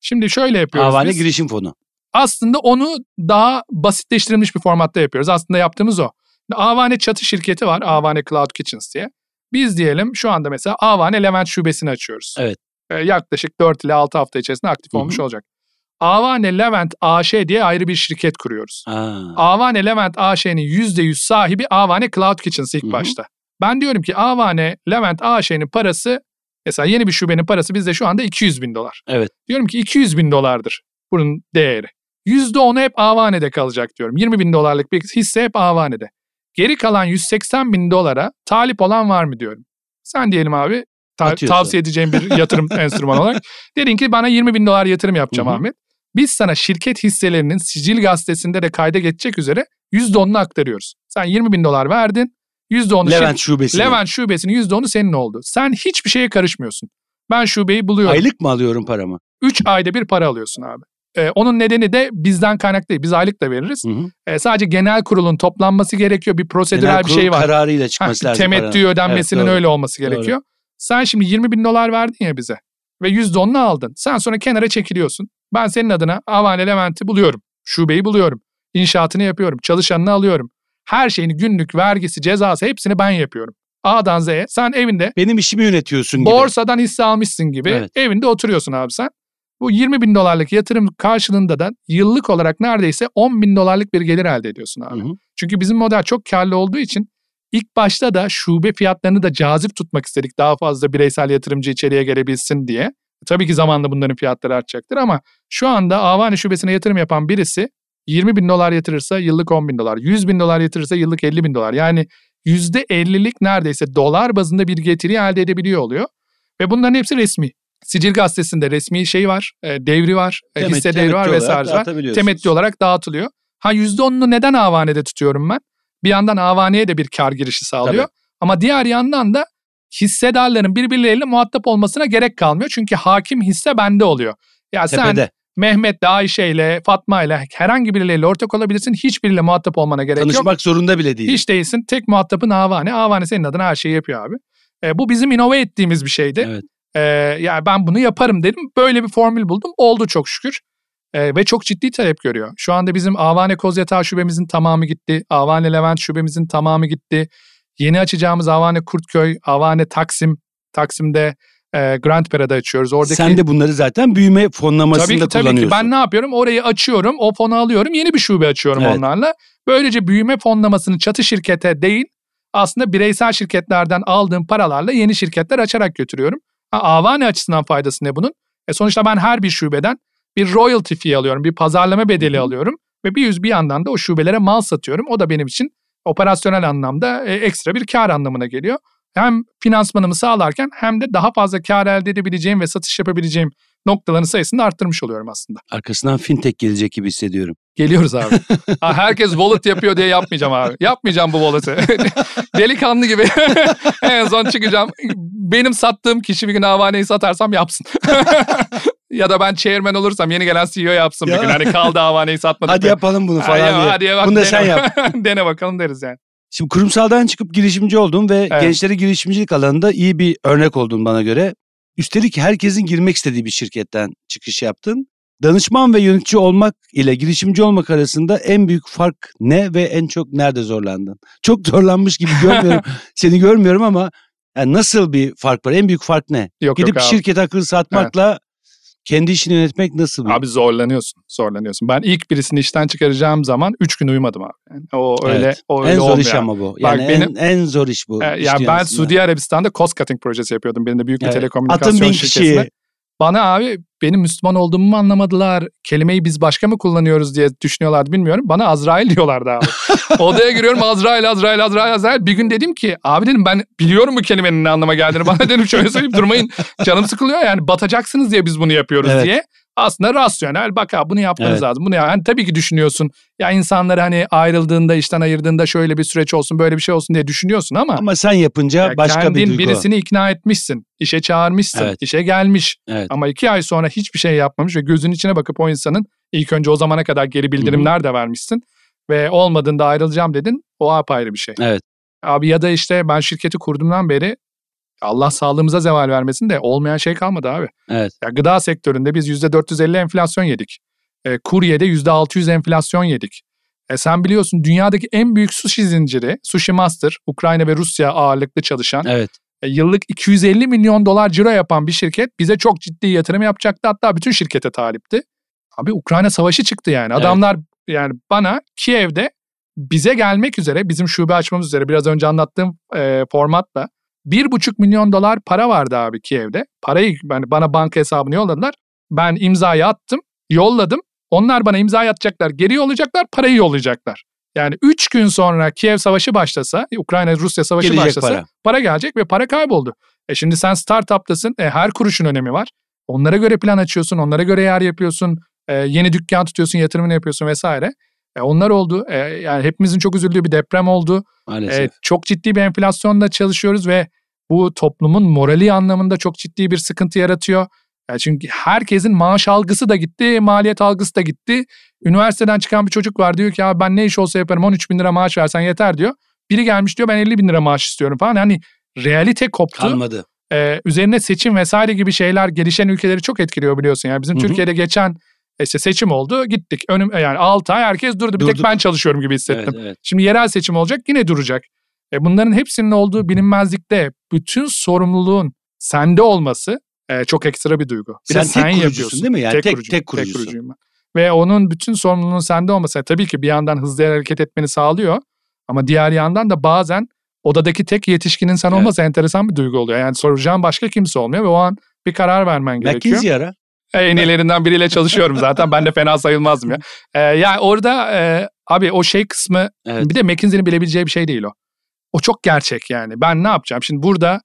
Şimdi şöyle yapıyoruz Havale biz. girişim fonu. Aslında onu daha basitleştirilmiş bir formatta yapıyoruz. Aslında yaptığımız o. Avane çatı şirketi var. Avane Cloud Kitchens diye. Biz diyelim şu anda mesela Avane Levent şubesini açıyoruz. Evet. Ee, yaklaşık 4 ile 6 hafta içerisinde aktif Hı-hı. olmuş olacak. Avane Levent AŞ diye ayrı bir şirket kuruyoruz. Aa. Avane Levent AŞ'nin %100 sahibi Avane Cloud Kitchens ilk Hı-hı. başta. Ben diyorum ki Avane Levent AŞ'nin parası Mesela yeni bir şubenin parası bizde şu anda 200 bin dolar. Evet. Diyorum ki 200 bin dolardır bunun değeri. %10'u hep avanede kalacak diyorum. 20 bin dolarlık bir hisse hep avanede. Geri kalan 180 bin dolara talip olan var mı diyorum. Sen diyelim abi ta- tavsiye edeceğim bir yatırım [LAUGHS] enstrüman olarak. Dedin ki bana 20 bin dolar yatırım yapacağım Hı-hı. Ahmet. Biz sana şirket hisselerinin sicil gazetesinde de kayda geçecek üzere %10'unu aktarıyoruz. Sen 20 bin dolar verdin. %10'u Levent şey, şubesi. Levent şubesinin %10'u senin oldu. Sen hiçbir şeye karışmıyorsun. Ben şubeyi buluyorum. Aylık mı alıyorum paramı? 3 ayda bir para alıyorsun abi. Ee, onun nedeni de bizden kaynaklı değil. Biz aylık da veririz. Ee, sadece genel kurulun toplanması gerekiyor. Bir prosedürel genel bir şey var. Genel kararıyla çıkması ha, lazım. Temettü paranın. ödenmesinin evet, öyle olması gerekiyor. Doğru. Sen şimdi 20 bin dolar verdin ya bize. Ve %10'unu aldın. Sen sonra kenara çekiliyorsun. Ben senin adına Avan Levent'i buluyorum. Şubeyi buluyorum. İnşaatını yapıyorum. Çalışanını alıyorum. Her şeyini günlük vergisi, cezası hepsini ben yapıyorum. A'dan Z'ye sen evinde benim işimi yönetiyorsun gibi. Borsadan hisse almışsın gibi evet. evinde oturuyorsun abi sen. Bu 20 bin dolarlık yatırım karşılığında da yıllık olarak neredeyse 10 bin dolarlık bir gelir elde ediyorsun abi. Hı hı. Çünkü bizim model çok karlı olduğu için ilk başta da şube fiyatlarını da cazip tutmak istedik. Daha fazla bireysel yatırımcı içeriye gelebilsin diye. Tabii ki zamanla bunların fiyatları artacaktır ama şu anda Avani şubesine yatırım yapan birisi 20 bin dolar yatırırsa yıllık 10 bin dolar. 100 bin dolar yatırırsa yıllık 50 bin dolar. Yani %50'lik neredeyse dolar bazında bir getiri elde edebiliyor oluyor. Ve bunların hepsi resmi. Sicil gazetesinde resmi şey var, e, devri var, Demet, e, hisse devri var vesaire var. Temetli olarak dağıtılıyor. Ha %10'unu neden avanede tutuyorum ben? Bir yandan avaneye de bir kar girişi sağlıyor. Tabii. Ama diğer yandan da hissedarların birbirleriyle muhatap olmasına gerek kalmıyor. Çünkü hakim hisse bende oluyor. Ya Tepede. sen Mehmet Ayşe ile Fatma ile herhangi biriyle ortak olabilirsin. Hiçbiriyle muhatap olmana gerek Tanışmak yok. Tanışmak zorunda bile değil. Hiç değilsin. Tek muhatapın Havane. Havane senin adına her şeyi yapıyor abi. E, bu bizim inove ettiğimiz bir şeydi. Evet. E, yani ben bunu yaparım dedim. Böyle bir formül buldum. Oldu çok şükür. E, ve çok ciddi talep görüyor. Şu anda bizim Avane Kozyatağı şubemizin tamamı gitti. Avane Levent şubemizin tamamı gitti. Yeni açacağımız Avane Kurtköy, Avane Taksim. Taksim'de e, Grant Pera'da açıyoruz. Oradaki... Sen de bunları zaten büyüme fonlamasında tabii ki, tabii kullanıyorsun. Tabii ki ben ne yapıyorum? Orayı açıyorum, o fonu alıyorum, yeni bir şube açıyorum evet. onlarla. Böylece büyüme fonlamasını çatı şirkete değil, aslında bireysel şirketlerden aldığım paralarla yeni şirketler açarak götürüyorum. Ha, Avane açısından faydası ne bunun? E sonuçta ben her bir şubeden bir royalty fee alıyorum, bir pazarlama bedeli Hı. alıyorum ve bir yüz bir yandan da o şubelere mal satıyorum. O da benim için operasyonel anlamda e, ekstra bir kar anlamına geliyor hem finansmanımı sağlarken hem de daha fazla kar elde edebileceğim ve satış yapabileceğim noktaların sayısını arttırmış oluyorum aslında. Arkasından fintech gelecek gibi hissediyorum. Geliyoruz abi. [LAUGHS] ha, herkes wallet yapıyor diye yapmayacağım abi. Yapmayacağım bu wallet'ı. [LAUGHS] Delikanlı gibi. [LAUGHS] en son çıkacağım. Benim sattığım kişi bir gün avaneyi satarsam yapsın. ya da ben chairman olursam yeni gelen CEO yapsın ya. bir gün. Hani kaldı avaneyi satmadık. Hadi be. yapalım bunu falan hadi, diye. Hadi bak, Bunu da dene, sen yap. dene bakalım deriz yani. Şimdi kurumsaldan çıkıp girişimci oldum ve evet. gençlere girişimcilik alanında iyi bir örnek oldun bana göre. Üstelik herkesin girmek istediği bir şirketten çıkış yaptın. Danışman ve yönetici olmak ile girişimci olmak arasında en büyük fark ne ve en çok nerede zorlandın? Çok [LAUGHS] zorlanmış gibi görmüyorum. [LAUGHS] seni görmüyorum ama yani nasıl bir fark var? En büyük fark ne? Yok, Gidip yok abi. şirket akıllı satmakla evet. Kendi işini yönetmek nasıl? Abi zorlanıyorsun, zorlanıyorsun. Ben ilk birisini işten çıkaracağım zaman 3 gün uyumadım abi. Yani o öyle evet. o öyle En zor olmuyor. iş ama bu. Yani Bak, en, benim, en zor iş bu. E, ya yani ben Suudi Arabistan'da cost cutting projesi yapıyordum. Benim de büyük bir evet. telekomünikasyon Atın bin şirketinde. Kişiyi. Bana abi benim Müslüman olduğumu mu anlamadılar? Kelimeyi biz başka mı kullanıyoruz diye düşünüyorlardı bilmiyorum. Bana Azrail diyorlardı abi. [LAUGHS] Odaya giriyorum Azrail, Azrail, Azrail, Azrail. Bir gün dedim ki abi dedim ben biliyorum bu kelimenin ne anlama geldiğini. Bana dedim şöyle söyleyip durmayın. Canım sıkılıyor yani batacaksınız diye biz bunu yapıyoruz evet. diye aslında rasyonel bak ha bunu yapmanız evet. lazım. Bunu ya yani tabii ki düşünüyorsun. Ya insanlar hani ayrıldığında işten ayırdığında şöyle bir süreç olsun böyle bir şey olsun diye düşünüyorsun ama ama sen yapınca ya başka kendin bir duygu. birisini ikna etmişsin. işe çağırmışsın. Evet. işe gelmiş. Evet. Ama iki ay sonra hiçbir şey yapmamış ve gözün içine bakıp o insanın ilk önce o zamana kadar geri bildirimler Hı-hı. de vermişsin ve olmadığında ayrılacağım dedin. O apayrı bir şey. Evet. Abi ya da işte ben şirketi kurduğumdan beri Allah sağlığımıza zeval vermesin de olmayan şey kalmadı abi. Evet. Ya gıda sektöründe biz %450 enflasyon yedik. E, kuryede %600 enflasyon yedik. E sen biliyorsun dünyadaki en büyük sushi zinciri Sushi Master, Ukrayna ve Rusya ağırlıklı çalışan. Evet. E, yıllık 250 milyon dolar ciro yapan bir şirket bize çok ciddi yatırım yapacaktı. Hatta bütün şirkete talipti. Abi Ukrayna savaşı çıktı yani. Adamlar evet. yani bana Kiev'de bize gelmek üzere bizim şube açmamız üzere biraz önce anlattığım e, formatla bir buçuk milyon dolar para vardı abi Kiev'de. Parayı yani bana banka hesabını yolladılar. Ben imzayı attım, yolladım. Onlar bana imza atacaklar, geri yollayacaklar, parayı yollayacaklar. Yani 3 gün sonra Kiev Savaşı başlasa, Ukrayna-Rusya Savaşı gelecek başlasa para. para gelecek ve para kayboldu. E şimdi sen startup'tasın, e, her kuruşun önemi var. Onlara göre plan açıyorsun, onlara göre yer yapıyorsun, e, yeni dükkan tutuyorsun, yatırımını yapıyorsun vesaire. E, onlar oldu. E, yani hepimizin çok üzüldüğü bir deprem oldu. E, Maalesef. E, çok ciddi bir enflasyonla çalışıyoruz ve bu toplumun morali anlamında çok ciddi bir sıkıntı yaratıyor. Yani e, çünkü herkesin maaş algısı da gitti, maliyet algısı da gitti. Üniversiteden çıkan bir çocuk var diyor ki abi ben ne iş olsa yaparım 13 bin lira maaş versen yeter diyor. Biri gelmiş diyor ben 50 bin lira maaş istiyorum falan. Hani realite koptu. Kalmadı. Ee, üzerine seçim vesaire gibi şeyler gelişen ülkeleri çok etkiliyor biliyorsun. Yani bizim Hı-hı. Türkiye'de geçen işte seçim oldu gittik. Önüm yani 6 ay herkes durdu. Bir Durdu. tek ben çalışıyorum gibi hissettim. Evet, evet. Şimdi yerel seçim olacak yine duracak. E bunların hepsinin olduğu bilinmezlikte bütün sorumluluğun sende olması e, çok ekstra bir duygu. Bir sen, de sen tek yapıyorsun. değil mi? Yani tek, tek, kurucuyum, tek kurucusun. Tek kurucuyum ben. Ve onun bütün sorumluluğun sende olması tabii ki bir yandan hızlı hareket etmeni sağlıyor. Ama diğer yandan da bazen odadaki tek yetişkinin sen evet. enteresan bir duygu oluyor. Yani soracağın başka kimse olmuyor ve o an bir karar vermen gerekiyor. McKinsey ara en iyilerinden biriyle çalışıyorum zaten. Ben de fena sayılmazdım ya. Ee, yani orada e, abi o şey kısmı evet. bir de McKinsey'nin bilebileceği bir şey değil o. O çok gerçek yani. Ben ne yapacağım? Şimdi burada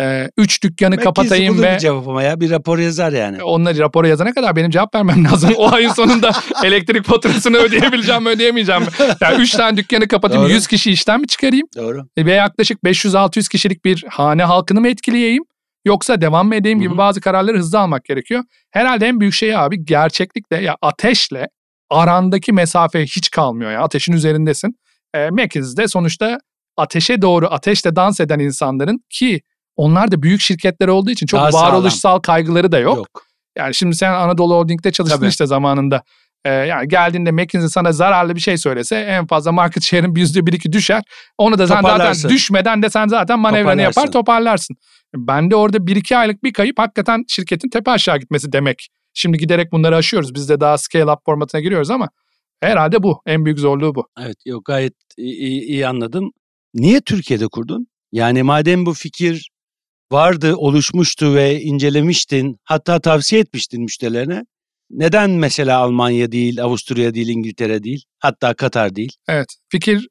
e, üç dükkanı McKinsey kapatayım ve... cevap ama ya bir rapor yazar yani. E, onları rapor yazana kadar benim cevap vermem lazım. O ayın sonunda [LAUGHS] elektrik faturasını ödeyebileceğim mi ödeyemeyeceğim mi? Yani üç tane dükkanı kapatayım Doğru. 100 kişi işten mi çıkarayım? Doğru. Ve yaklaşık 500-600 kişilik bir hane halkını mı etkileyeyim? Yoksa devam mı edeyim gibi Hı-hı. bazı kararları hızlı almak gerekiyor. Herhalde en büyük şey abi gerçeklikle ya ateşle arandaki mesafe hiç kalmıyor ya. Ateşin üzerindesin. E, McKinsey'de sonuçta ateşe doğru ateşle dans eden insanların ki onlar da büyük şirketler olduğu için çok Daha varoluşsal sağlam. kaygıları da yok. yok. Yani şimdi sen Anadolu Holding'de çalıştın Tabii. işte zamanında. Ee, yani geldiğinde McKinsey sana zararlı bir şey söylese en fazla market share'in %1-2 düşer. Onu da sen zaten düşmeden de sen zaten manevranı yapar toparlarsın. Ben de orada 1-2 aylık bir kayıp hakikaten şirketin tepe aşağı gitmesi demek. Şimdi giderek bunları aşıyoruz. Biz de daha scale up formatına giriyoruz ama herhalde bu. En büyük zorluğu bu. Evet yok gayet iyi, iyi anladım. Niye Türkiye'de kurdun? Yani madem bu fikir vardı, oluşmuştu ve incelemiştin, hatta tavsiye etmiştin müşterilerine. Neden mesela Almanya değil, Avusturya değil, İngiltere değil, hatta Katar değil? Evet, fikir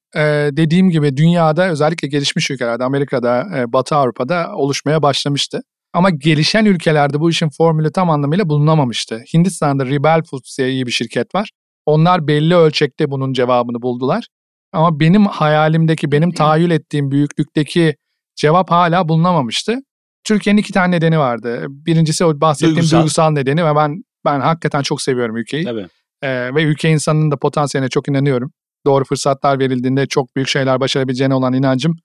dediğim gibi dünyada özellikle gelişmiş ülkelerde, Amerika'da, Batı Avrupa'da oluşmaya başlamıştı. Ama gelişen ülkelerde bu işin formülü tam anlamıyla bulunamamıştı. Hindistan'da Rebel Foods diye iyi bir şirket var. Onlar belli ölçekte bunun cevabını buldular. Ama benim hayalimdeki, benim tahayyül ettiğim büyüklükteki cevap hala bulunamamıştı. Türkiye'nin iki tane nedeni vardı. Birincisi o bahsettiğim duygusal, duygusal nedeni ve ben ben hakikaten çok seviyorum ülkeyi. Tabii. Ee, ve ülke insanının da potansiyeline çok inanıyorum. Doğru fırsatlar verildiğinde çok büyük şeyler başarabileceğine olan inancım.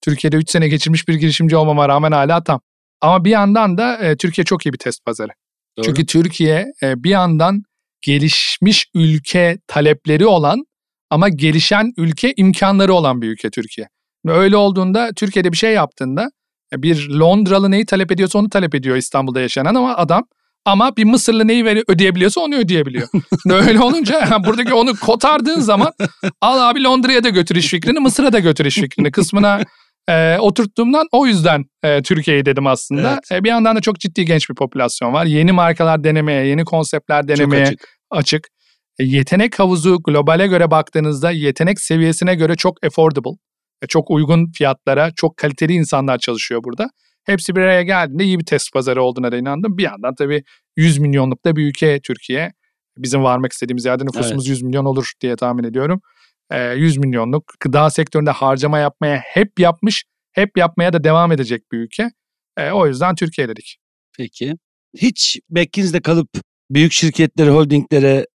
Türkiye'de 3 sene geçirmiş bir girişimci olmama rağmen hala tam. Ama bir yandan da e, Türkiye çok iyi bir test pazarı. Doğru. Çünkü Türkiye e, bir yandan gelişmiş ülke talepleri olan ama gelişen ülke imkanları olan bir ülke Türkiye. Öyle olduğunda Türkiye'de bir şey yaptığında e, bir Londralı neyi talep ediyorsa onu talep ediyor İstanbul'da yaşanan ama adam ama bir Mısırlı neyi veri ödeyebiliyorsa onu ödeyebiliyor. [LAUGHS] Öyle olunca buradaki onu kotardığın zaman al abi Londra'ya da götür iş fikrini, Mısır'a da götür iş fikrini kısmına e, oturttuğumdan o yüzden e, Türkiye'yi dedim aslında. Evet. E, bir yandan da çok ciddi genç bir popülasyon var. Yeni markalar denemeye, yeni konseptler denemeye çok açık. açık. E, yetenek havuzu globale göre baktığınızda yetenek seviyesine göre çok affordable. E, çok uygun fiyatlara, çok kaliteli insanlar çalışıyor burada. Hepsi bir araya geldiğinde iyi bir test pazarı olduğuna da inandım. Bir yandan tabii 100 milyonluk da bir ülke Türkiye. Bizim varmak istediğimiz yerde nüfusumuz evet. 100 milyon olur diye tahmin ediyorum. 100 ee, milyonluk gıda sektöründe harcama yapmaya hep yapmış, hep yapmaya da devam edecek bir ülke. Ee, o yüzden Türkiye dedik. Peki. Hiç Bekkinz'de kalıp büyük şirketlere, holdinglere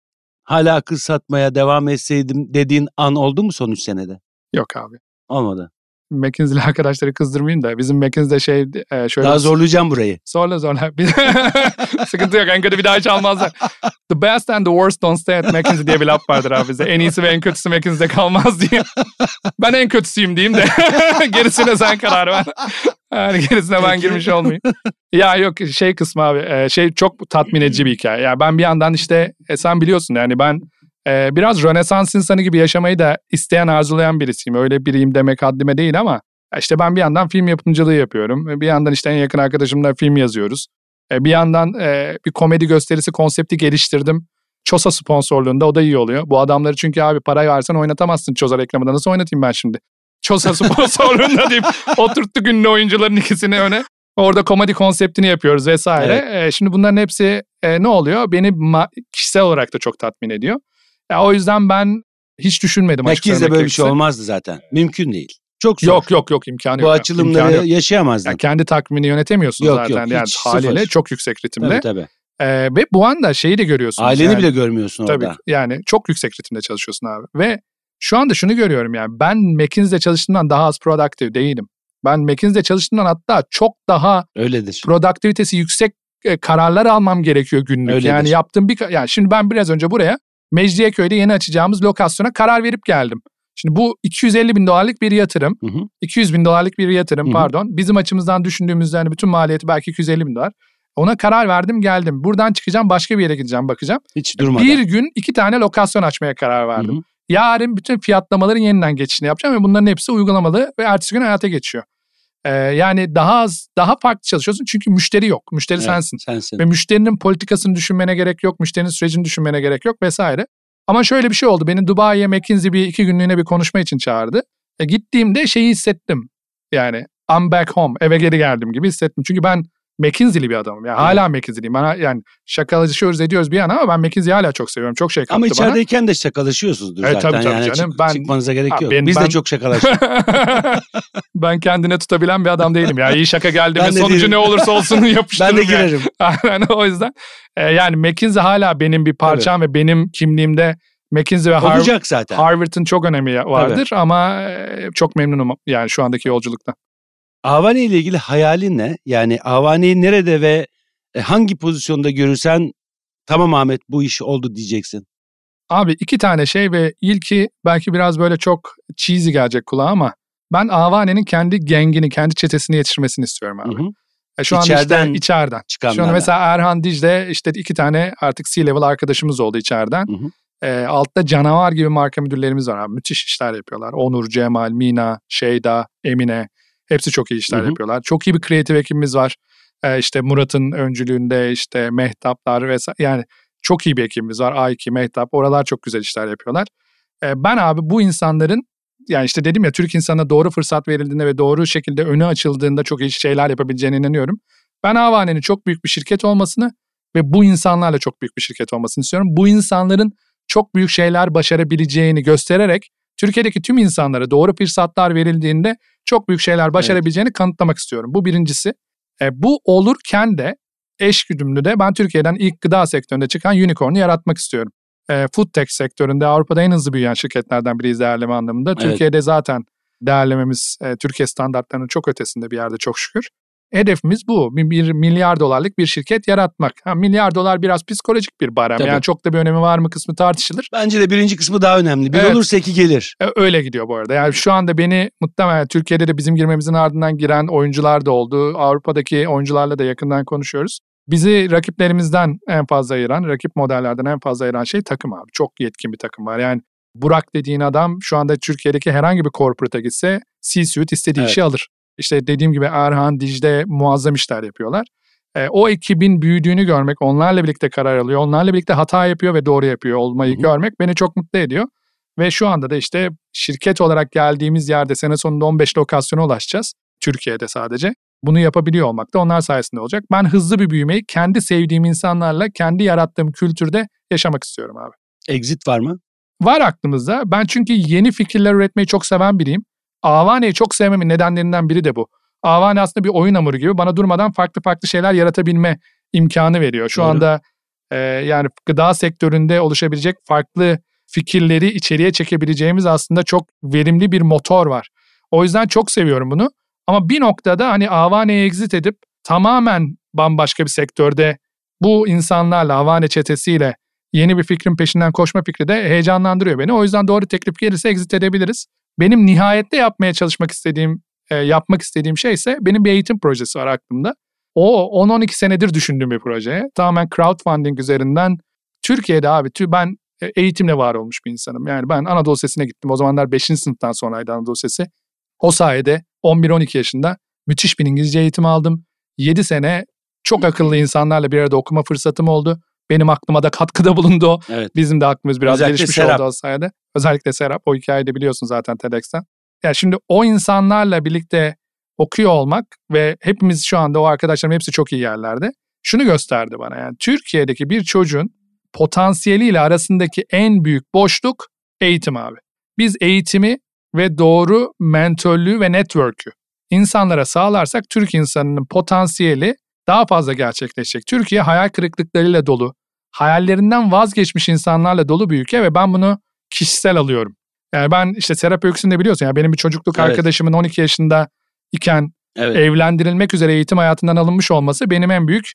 hala akıl satmaya devam etseydim dediğin an oldu mu son 3 senede? Yok abi. Olmadı. McKinsey'li arkadaşları kızdırmayayım da bizim McKinsey'de şey e, şöyle... Daha zorlayacağım burayı. Zorla zorla. [LAUGHS] Sıkıntı yok. En kötü bir daha çalmazlar. the best and the worst don't stay at McKinsey diye bir laf vardır abi bize. En iyisi ve en kötüsü McKinsey'de kalmaz diye. Ben en kötüsüyüm diyeyim de. [LAUGHS] gerisine sen karar ver. Yani gerisine ben girmiş olmayayım. ya yok şey kısmı abi. E, şey çok tatmin edici bir hikaye. yani ben bir yandan işte e, sen biliyorsun yani ben e, biraz Rönesans insanı gibi yaşamayı da isteyen, arzulayan birisiyim. Öyle biriyim demek haddime değil ama işte ben bir yandan film yapımcılığı yapıyorum. Ee, bir yandan işte en yakın arkadaşımla film yazıyoruz. Ee, bir yandan e, bir komedi gösterisi konsepti geliştirdim. Çosa sponsorluğunda o da iyi oluyor. Bu adamları çünkü abi parayı versen oynatamazsın Çosa reklamında. Nasıl oynatayım ben şimdi? Çosa [LAUGHS] sponsorluğunda deyip oturttu ünlü oyuncuların ikisini öne. Orada komedi konseptini yapıyoruz vesaire. Evet. Şimdi bunların hepsi e, ne oluyor? Beni kişisel olarak da çok tatmin ediyor. Ya, o yüzden ben hiç düşünmedim. Mekiz'de böyle bir şey olmazdı zaten. Mümkün değil. Çok zor. Yok yok yok imkanı Bu yok. Bu açılımları imkanı yaşayamazdın. Yani kendi takvimini yönetemiyorsun yok, zaten. Yok, yani haliyle çok yüksek ritimle. Tabii tabii. Ee, ve bu anda şeyi de görüyorsun. Aileni yani. bile görmüyorsun tabii, orada. Tabii yani çok yüksek ritimde çalışıyorsun abi. Ve şu anda şunu görüyorum yani ben McKinsey'de çalıştığımdan daha az productive değilim. Ben McKinsey'de çalıştığımdan hatta çok daha Öyledir. productivitesi yüksek e, kararlar almam gerekiyor günlük. Öyledir. Yani yaptığım bir yani şimdi ben biraz önce buraya Mecidiyeköy'de yeni açacağımız lokasyona karar verip geldim. Şimdi bu 250 bin dolarlık bir yatırım. Hı hı. 200 bin dolarlık bir yatırım hı hı. pardon. Bizim açımızdan düşündüğümüzde hani bütün maliyeti belki 250 bin dolar. Ona karar verdim geldim. Buradan çıkacağım başka bir yere gideceğim bakacağım. Hiç durmadan. Bir gün iki tane lokasyon açmaya karar verdim. Hı hı. Yarın bütün fiyatlamaların yeniden geçişini yapacağım ve bunların hepsi uygulamalı ve ertesi gün hayata geçiyor. Ee, yani daha az, daha farklı çalışıyorsun çünkü müşteri yok. Müşteri evet, sensin. sensin. Ve müşterinin politikasını düşünmene gerek yok, müşterinin sürecini düşünmene gerek yok vesaire. Ama şöyle bir şey oldu. Beni Dubai'ye McKinsey bir iki günlüğüne bir konuşma için çağırdı. E, gittiğimde şeyi hissettim. Yani I'm back home, eve geri geldim gibi hissettim. Çünkü ben McKinsey'li bir adamım. Yani hala McKinsey'liyim. Bana yani şakalaşıyoruz ediyoruz bir yana ama ben McKinsey'i hala çok seviyorum. Çok şey kattı Ama içerideyken bana. de şakalaşıyorsunuzdur evet, zaten. Tabii tabii yani canım. Ben, çıkmanıza gerek yok. Ben, Biz ben, de çok şakalaşıyoruz. [LAUGHS] ben kendine tutabilen bir adam değilim. yani iyi şaka geldi ve sonucu değilim. ne olursa olsun [LAUGHS] yapıştırırım. ben de girerim. Yani. o yüzden e, yani McKinsey hala benim bir parçam tabii. ve benim kimliğimde McKinsey ve Harvard, zaten. Harvard'ın çok önemi vardır Tabii. ama e, çok memnunum yani şu andaki yolculukta. Avani ile ilgili hayalin ne? Yani Avani'yi nerede ve e, hangi pozisyonda görürsen tamam Ahmet bu iş oldu diyeceksin. Abi iki tane şey ve ilki belki biraz böyle çok cheesy gelecek kulağa ama ben Avane'nin kendi gengini, kendi çetesini yetiştirmesini istiyorum abi. Hı hı. E şu içeriden anda işte içeriden. Şu anda mesela Erhan Dicle işte iki tane artık C-level arkadaşımız oldu içeriden. Hı hı. E, altta canavar gibi marka müdürlerimiz var abi. Müthiş işler yapıyorlar. Onur, Cemal, Mina, Şeyda, Emine. Hepsi çok iyi işler Hı-hı. yapıyorlar. Çok iyi bir kreatif ekibimiz var. Ee, işte Murat'ın öncülüğünde işte Mehtaplar vesaire. Yani çok iyi bir ekibimiz var. A2, Mehtap. Oralar çok güzel işler yapıyorlar. Ee, ben abi bu insanların yani işte dedim ya Türk insana doğru fırsat verildiğinde ve doğru şekilde önü açıldığında çok iyi şeyler yapabileceğine inanıyorum. Ben Avane'nin çok büyük bir şirket olmasını ve bu insanlarla çok büyük bir şirket olmasını istiyorum. Bu insanların çok büyük şeyler başarabileceğini göstererek Türkiye'deki tüm insanlara doğru fırsatlar verildiğinde çok büyük şeyler başarabileceğini evet. kanıtlamak istiyorum. Bu birincisi. E, bu olurken de eş güdümlü de ben Türkiye'den ilk gıda sektöründe çıkan unicorn'u yaratmak istiyorum. E, food tech sektöründe Avrupa'da en hızlı büyüyen şirketlerden biriyiz değerleme anlamında. Evet. Türkiye'de zaten değerlememiz e, Türkiye standartlarının çok ötesinde bir yerde çok şükür. Hedefimiz bu. Bir, bir milyar dolarlık bir şirket yaratmak. Ha, milyar dolar biraz psikolojik bir barem. Tabii. Yani çok da bir önemi var mı kısmı tartışılır. Bence de birinci kısmı daha önemli. Bir evet. olursa iki gelir. E, öyle gidiyor bu arada. Yani şu anda beni muhtemelen Türkiye'de de bizim girmemizin ardından giren oyuncular da oldu. Avrupa'daki oyuncularla da yakından konuşuyoruz. Bizi rakiplerimizden en fazla ayıran, rakip modellerden en fazla ayıran şey takım abi. Çok yetkin bir takım var. Yani Burak dediğin adam şu anda Türkiye'deki herhangi bir corporate'a gitse C-suite istediği evet. işi alır. İşte dediğim gibi Erhan, Dicle muazzam işler yapıyorlar. E, o ekibin büyüdüğünü görmek, onlarla birlikte karar alıyor, onlarla birlikte hata yapıyor ve doğru yapıyor olmayı Hı-hı. görmek beni çok mutlu ediyor. Ve şu anda da işte şirket olarak geldiğimiz yerde sene sonunda 15 lokasyona ulaşacağız. Türkiye'de sadece. Bunu yapabiliyor olmak da onlar sayesinde olacak. Ben hızlı bir büyümeyi kendi sevdiğim insanlarla, kendi yarattığım kültürde yaşamak istiyorum abi. Exit var mı? Var aklımızda. Ben çünkü yeni fikirler üretmeyi çok seven biriyim. Avane'yi çok sevmemin nedenlerinden biri de bu. Avane aslında bir oyun hamuru gibi bana durmadan farklı farklı şeyler yaratabilme imkanı veriyor. Şu Doğru. anda e, yani gıda sektöründe oluşabilecek farklı fikirleri içeriye çekebileceğimiz aslında çok verimli bir motor var. O yüzden çok seviyorum bunu. Ama bir noktada hani Avane'ye exit edip tamamen bambaşka bir sektörde bu insanlarla, Havane çetesiyle yeni bir fikrin peşinden koşma fikri de heyecanlandırıyor beni. O yüzden doğru teklif gelirse exit edebiliriz. Benim nihayette yapmaya çalışmak istediğim, e, yapmak istediğim şey ise benim bir eğitim projesi var aklımda. O 10-12 senedir düşündüğüm bir proje. Tamamen crowdfunding üzerinden Türkiye'de abi ben e, eğitimle var olmuş bir insanım. Yani ben Anadolu Sesi'ne gittim. O zamanlar 5. sınıftan sonraydı Anadolu Sesi. O sayede 11-12 yaşında müthiş bir İngilizce eğitimi aldım. 7 sene çok akıllı insanlarla bir arada okuma fırsatım oldu benim aklıma da katkıda bulundu. Evet. Bizim de aklımız biraz Özellikle gelişmiş Serap. oldu o sayede. Özellikle Serap o hikayeyi de biliyorsun zaten TEDx'ten. Ya yani şimdi o insanlarla birlikte okuyor olmak ve hepimiz şu anda o arkadaşlarım hepsi çok iyi yerlerde. Şunu gösterdi bana yani Türkiye'deki bir çocuğun potansiyeliyle arasındaki en büyük boşluk eğitim abi. Biz eğitimi ve doğru mentörlüğü ve network'ü insanlara sağlarsak Türk insanının potansiyeli daha fazla gerçekleşecek. Türkiye hayal kırıklıklarıyla dolu hayallerinden vazgeçmiş insanlarla dolu bir ülke ve ben bunu kişisel alıyorum. Yani ben işte terapi öyküsünde biliyorsun ya yani benim bir çocukluk evet. arkadaşımın 12 yaşında iken evet. evlendirilmek üzere eğitim hayatından alınmış olması benim en büyük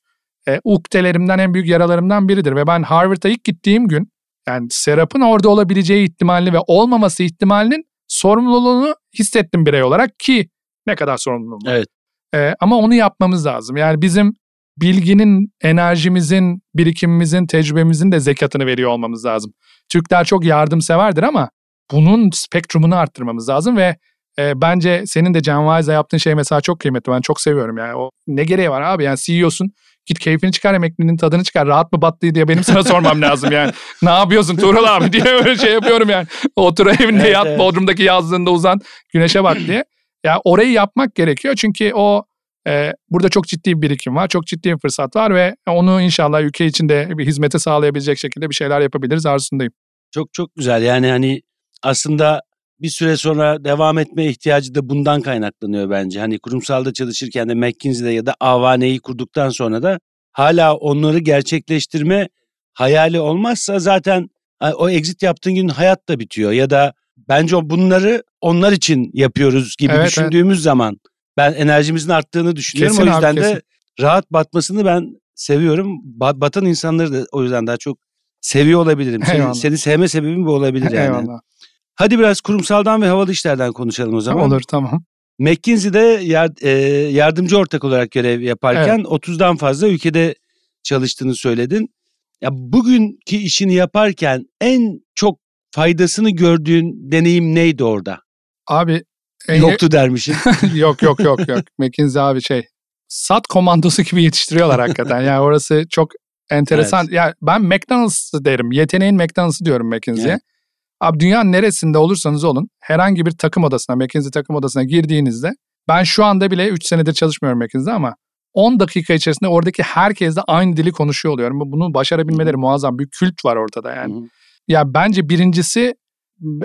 e, uktelerimden en büyük yaralarımdan biridir. Ve ben Harvard'a ilk gittiğim gün yani Serap'ın orada olabileceği ihtimalini ve olmaması ihtimalinin sorumluluğunu hissettim birey olarak ki ne kadar sorumluluğum var. Evet. E, ama onu yapmamız lazım. Yani bizim bilginin, enerjimizin, birikimimizin, tecrübemizin de zekatını veriyor olmamız lazım. Türkler çok yardımseverdir ama bunun spektrumunu arttırmamız lazım ve e, bence senin de Canvaiz'da yaptığın şey mesela çok kıymetli. Ben çok seviyorum yani. O ne gereği var abi? Yani CEO'sun. Git keyfini çıkar, emeklinin tadını çıkar. Rahat mı battı diye benim sana sormam lazım yani. [LAUGHS] ne yapıyorsun Tuğrul abi [LAUGHS] diye böyle şey yapıyorum yani. Otur evinde evet, yat, evet. Bodrum'daki yazlığında uzan, güneşe bak diye. Ya yani orayı yapmak gerekiyor çünkü o ee, burada çok ciddi bir birikim var, çok ciddi bir fırsat var ve onu inşallah ülke içinde bir hizmete sağlayabilecek şekilde bir şeyler yapabiliriz arzusundayım. Çok çok güzel yani hani aslında bir süre sonra devam etme ihtiyacı da bundan kaynaklanıyor bence. Hani kurumsalda çalışırken de McKinsey'de ya da Avane'yi kurduktan sonra da hala onları gerçekleştirme hayali olmazsa zaten o exit yaptığın gün hayat da bitiyor ya da bence bunları onlar için yapıyoruz gibi evet, düşündüğümüz evet. zaman ben enerjimizin arttığını düşünüyorum. Kesin o yüzden abi, de rahat batmasını ben seviyorum. Ba- batan insanları da o yüzden daha çok seviyor olabilirim. Seni, Eyvallah. seni sevme sebebim bu olabilir yani. Eyvallah. Hadi biraz kurumsaldan ve havalı işlerden konuşalım o zaman. Olur tamam. McKinsey'de yard, e, yardımcı ortak olarak görev yaparken evet. 30'dan fazla ülkede çalıştığını söyledin. Ya bugünkü işini yaparken en çok faydasını gördüğün deneyim neydi orada? Abi Yoktu dermişim. [LAUGHS] yok yok yok yok. McKinsey abi şey sat komandosu gibi yetiştiriyorlar hakikaten. Yani orası çok enteresan. Evet. Ya yani ben McDonald's derim. Yeteneğin McDonald's'ı diyorum McKinsey'e. Evet. Abi dünyanın neresinde olursanız olun herhangi bir takım odasına, McKinsey takım odasına girdiğinizde ben şu anda bile 3 senedir çalışmıyorum McKinsey'de ama 10 dakika içerisinde oradaki herkesle aynı dili konuşuyor oluyorum. Bunu başarabilmeleri hı muazzam bir kült var ortada yani. Hı-hı. Ya bence birincisi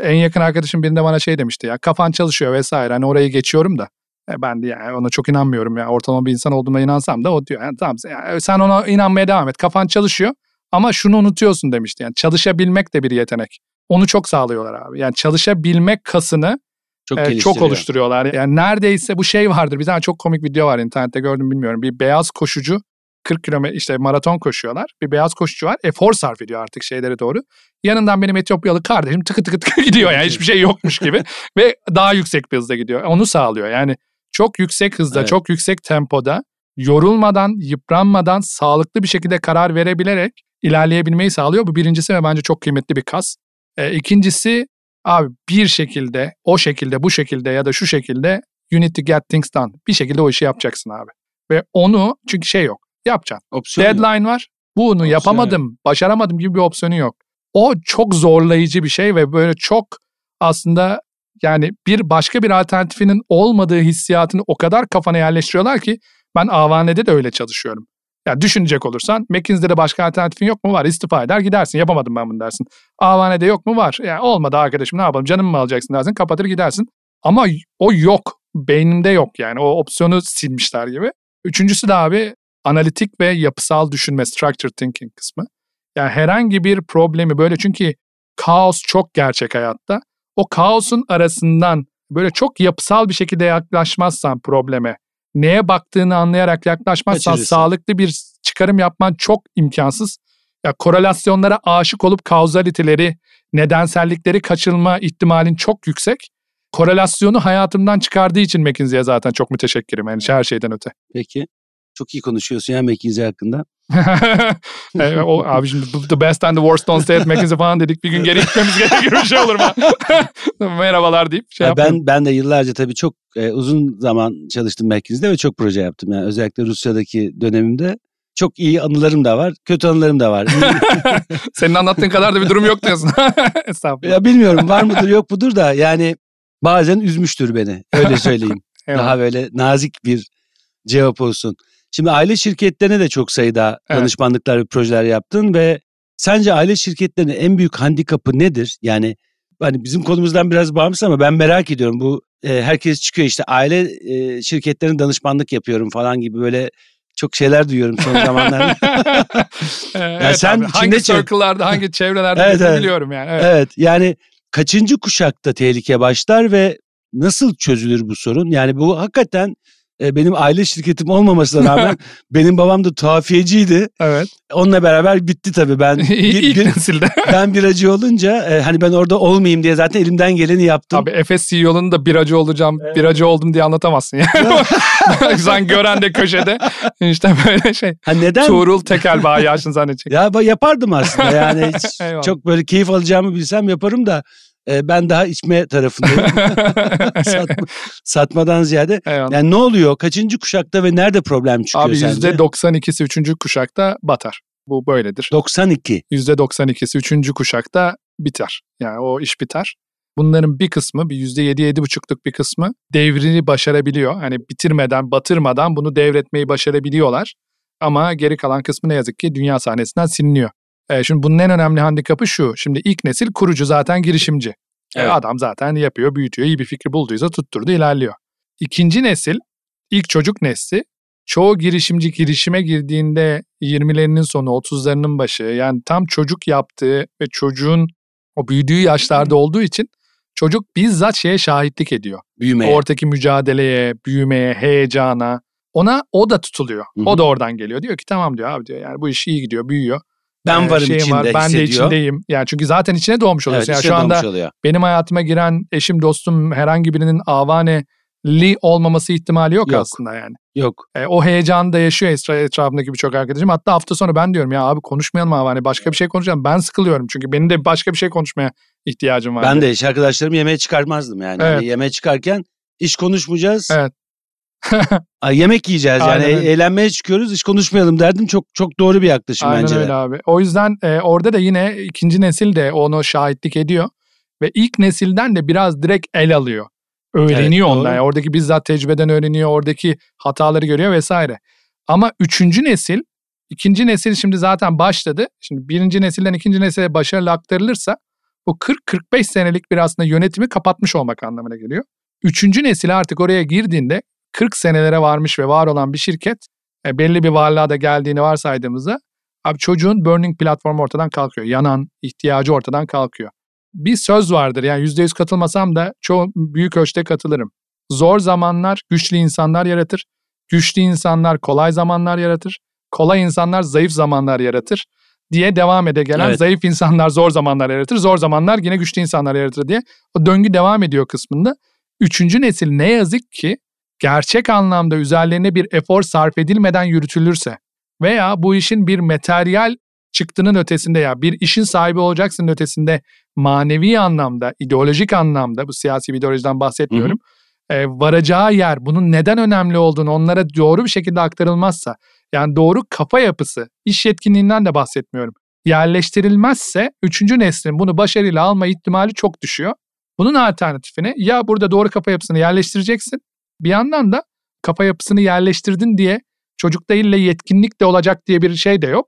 en yakın arkadaşım birinde bana şey demişti ya kafan çalışıyor vesaire hani orayı geçiyorum da. E ben de yani ona çok inanmıyorum ya ortalama bir insan olduğuma inansam da o diyor yani tamam e, sen ona inanmaya devam et kafan çalışıyor ama şunu unutuyorsun demişti yani çalışabilmek de bir yetenek. Onu çok sağlıyorlar abi yani çalışabilmek kasını çok, e, çok oluşturuyorlar. Yani neredeyse bu şey vardır. Bir tane çok komik video var internette gördüm bilmiyorum. Bir beyaz koşucu 40 kilometre işte maraton koşuyorlar. Bir beyaz koşucu var. Efor sarf ediyor artık şeylere doğru. Yanından benim Etiyopyalı kardeşim tıkı tıkı tıkı [LAUGHS] gidiyor yani hiçbir şey yokmuş gibi. [LAUGHS] Ve daha yüksek bir hızda gidiyor. Onu sağlıyor yani çok yüksek hızda, evet. çok yüksek tempoda yorulmadan, yıpranmadan sağlıklı bir şekilde karar verebilerek ilerleyebilmeyi sağlıyor. Bu birincisi ve bence çok kıymetli bir kas. E, ikincisi abi bir şekilde, o şekilde, bu şekilde ya da şu şekilde you need to get things done. Bir şekilde o işi yapacaksın abi. Ve onu çünkü şey yok. Yapacaksın. Opsiyon Deadline yok. var. Bunu opsiyon yapamadım, yok. başaramadım gibi bir opsiyonu yok. O çok zorlayıcı bir şey ve böyle çok aslında yani bir başka bir alternatifinin olmadığı hissiyatını o kadar kafana yerleştiriyorlar ki ben Avane'de de öyle çalışıyorum. Yani düşünecek olursan McKinsey'de de başka alternatifin yok mu var istifa eder gidersin yapamadım ben bunu dersin. Avane'de yok mu var yani olmadı arkadaşım ne yapalım canımı mı alacaksın dersin kapatır gidersin. Ama o yok beynimde yok yani o opsiyonu silmişler gibi. Üçüncüsü de abi analitik ve yapısal düşünme, structured thinking kısmı. Yani herhangi bir problemi böyle çünkü kaos çok gerçek hayatta. O kaosun arasından böyle çok yapısal bir şekilde yaklaşmazsan probleme, neye baktığını anlayarak yaklaşmazsan Açıcısı. sağlıklı bir çıkarım yapman çok imkansız. Ya korelasyonlara aşık olup kauzaliteleri, nedensellikleri kaçırma ihtimalin çok yüksek. Korelasyonu hayatımdan çıkardığı için McKinsey'e zaten çok müteşekkirim yani her şeyden öte. Peki çok iyi konuşuyorsun ya McKinsey hakkında. [LAUGHS] o, abi şimdi the best and the worst don't stay at McKinsey falan dedik. Bir gün geri gitmemiz gerekir bir şey olur mu? [LAUGHS] Merhabalar deyip şey ya ben, ben de yıllarca tabii çok e, uzun zaman çalıştım McKinsey'de ve çok proje yaptım. Yani özellikle Rusya'daki dönemimde çok iyi anılarım da var, kötü anılarım da var. [LAUGHS] Senin anlattığın kadar da bir durum yok diyorsun. Estağfurullah. Ya bilmiyorum var mıdır yok budur da yani bazen üzmüştür beni. Öyle söyleyeyim. evet. Daha böyle nazik bir cevap olsun. Şimdi aile şirketlerine de çok sayıda evet. danışmanlıklar ve projeler yaptın ve sence aile şirketlerinin en büyük handikapı nedir? Yani hani bizim konumuzdan biraz bağımsız ama ben merak ediyorum. Bu e, herkes çıkıyor işte aile e, şirketlerinin danışmanlık yapıyorum falan gibi böyle çok şeyler duyuyorum son [LAUGHS] zamanlarda. yani evet [LAUGHS] sen abi, hangi circle'larda, hangi [LAUGHS] çevrelerde evet, evet. biliyorum yani. Evet. evet yani kaçıncı kuşakta tehlike başlar ve nasıl çözülür bu sorun? Yani bu hakikaten e, benim aile şirketim olmamasına rağmen [LAUGHS] benim babam da tuhafiyeciydi. Evet. Onunla beraber bitti tabii ben. [LAUGHS] bir, İlk bir, nesilde. [LAUGHS] ben biracı olunca e, hani ben orada olmayayım diye zaten elimden geleni yaptım. Tabii Efes CEO'nun da biracı olacağım, evet. biracı oldum diye anlatamazsın yani. Sen gören de köşede işte böyle şey. Ha neden? Tuğrul Tekel bayi yaşını zannedecek. ya yapardım aslında yani. çok böyle keyif alacağımı bilsem yaparım da e, ben daha içme tarafındayım. [LAUGHS] Satma, satmadan ziyade. Eyvallah. Yani ne oluyor? Kaçıncı kuşakta ve nerede problem çıkıyor Abi, sence? Abi %92'si 3. kuşakta batar. Bu böyledir. 92. %92'si 3. kuşakta biter. Yani o iş biter. Bunların bir kısmı, bir %7-7,5'luk bir kısmı devrini başarabiliyor. Hani bitirmeden, batırmadan bunu devretmeyi başarabiliyorlar. Ama geri kalan kısmı ne yazık ki dünya sahnesinden siliniyor. E, şimdi bunun en önemli handikapı şu. Şimdi ilk nesil kurucu zaten girişimci. E, evet. Adam zaten yapıyor, büyütüyor, iyi bir fikri bulduysa tutturdu, ilerliyor. İkinci nesil, ilk çocuk nesli çoğu girişimci girişime girdiğinde 20'lerinin sonu, 30'larının başı yani tam çocuk yaptığı ve çocuğun o büyüdüğü yaşlarda olduğu için çocuk bizzat şeye şahitlik ediyor. Büyümeye. Oradaki mücadeleye, büyümeye, heyecana. Ona o da tutuluyor. Hı-hı. O da oradan geliyor. Diyor ki tamam diyor abi diyor yani bu iş iyi gidiyor, büyüyor ben ee, varım şeyim içinde var. Ben hissediyor. de içindeyim. Yani çünkü zaten içine doğmuş oluyorsun. Evet, yani şu anda oluyor. benim hayatıma giren eşim, dostum, herhangi birinin avaneli olmaması ihtimali yok, yok. aslında yani. Yok. E, o heyecanı da yaşıyor etra- etrafındaki birçok arkadaşım. Hatta hafta sonu ben diyorum ya abi konuşmayalım avane başka bir şey konuşalım. Ben sıkılıyorum çünkü benim de başka bir şey konuşmaya ihtiyacım var. Ben de iş arkadaşlarım yemeğe çıkarmazdım yani. Hani evet. yani yemeğe çıkarken iş konuşmayacağız. Evet. Yemek yiyeceğiz yani öyle. eğlenmeye çıkıyoruz hiç konuşmayalım derdim çok çok doğru bir yaklaşım Aynen bence öyle abi. O yüzden e, orada da yine ikinci nesil de onu şahitlik ediyor ve ilk nesilden de biraz direkt el alıyor. Öğreniyor evet, ondan. Yani oradaki bizzat tecrübeden öğreniyor, oradaki hataları görüyor vesaire. Ama üçüncü nesil, ikinci nesil şimdi zaten başladı. Şimdi birinci nesilden ikinci nesile başarılı aktarılırsa bu 40-45 senelik bir aslında yönetimi kapatmış olmak anlamına geliyor. Üçüncü nesil artık oraya girdiğinde 40 senelere varmış ve var olan bir şirket e, belli bir varlığa da geldiğini varsaydığımızda abi çocuğun burning platformu ortadan kalkıyor. Yanan ihtiyacı ortadan kalkıyor. Bir söz vardır yani %100 katılmasam da çoğu büyük ölçüde katılırım. Zor zamanlar güçlü insanlar yaratır. Güçlü insanlar kolay zamanlar yaratır. Kolay insanlar zayıf zamanlar yaratır diye devam ede gelen evet. zayıf insanlar zor zamanlar yaratır. Zor zamanlar yine güçlü insanlar yaratır diye o döngü devam ediyor kısmında. Üçüncü nesil ne yazık ki gerçek anlamda üzerlerine bir efor sarf edilmeden yürütülürse veya bu işin bir materyal çıktının ötesinde ya bir işin sahibi olacaksın ötesinde manevi anlamda, ideolojik anlamda bu siyasi bir ideolojiden bahsetmiyorum. Hı hı. E, varacağı yer bunun neden önemli olduğunu onlara doğru bir şekilde aktarılmazsa yani doğru kafa yapısı, iş yetkinliğinden de bahsetmiyorum. Yerleştirilmezse üçüncü neslin bunu başarıyla alma ihtimali çok düşüyor. Bunun alternatifini ya burada doğru kafa yapısını yerleştireceksin bir yandan da kafa yapısını yerleştirdin diye çocuk değil de yetkinlik de olacak diye bir şey de yok.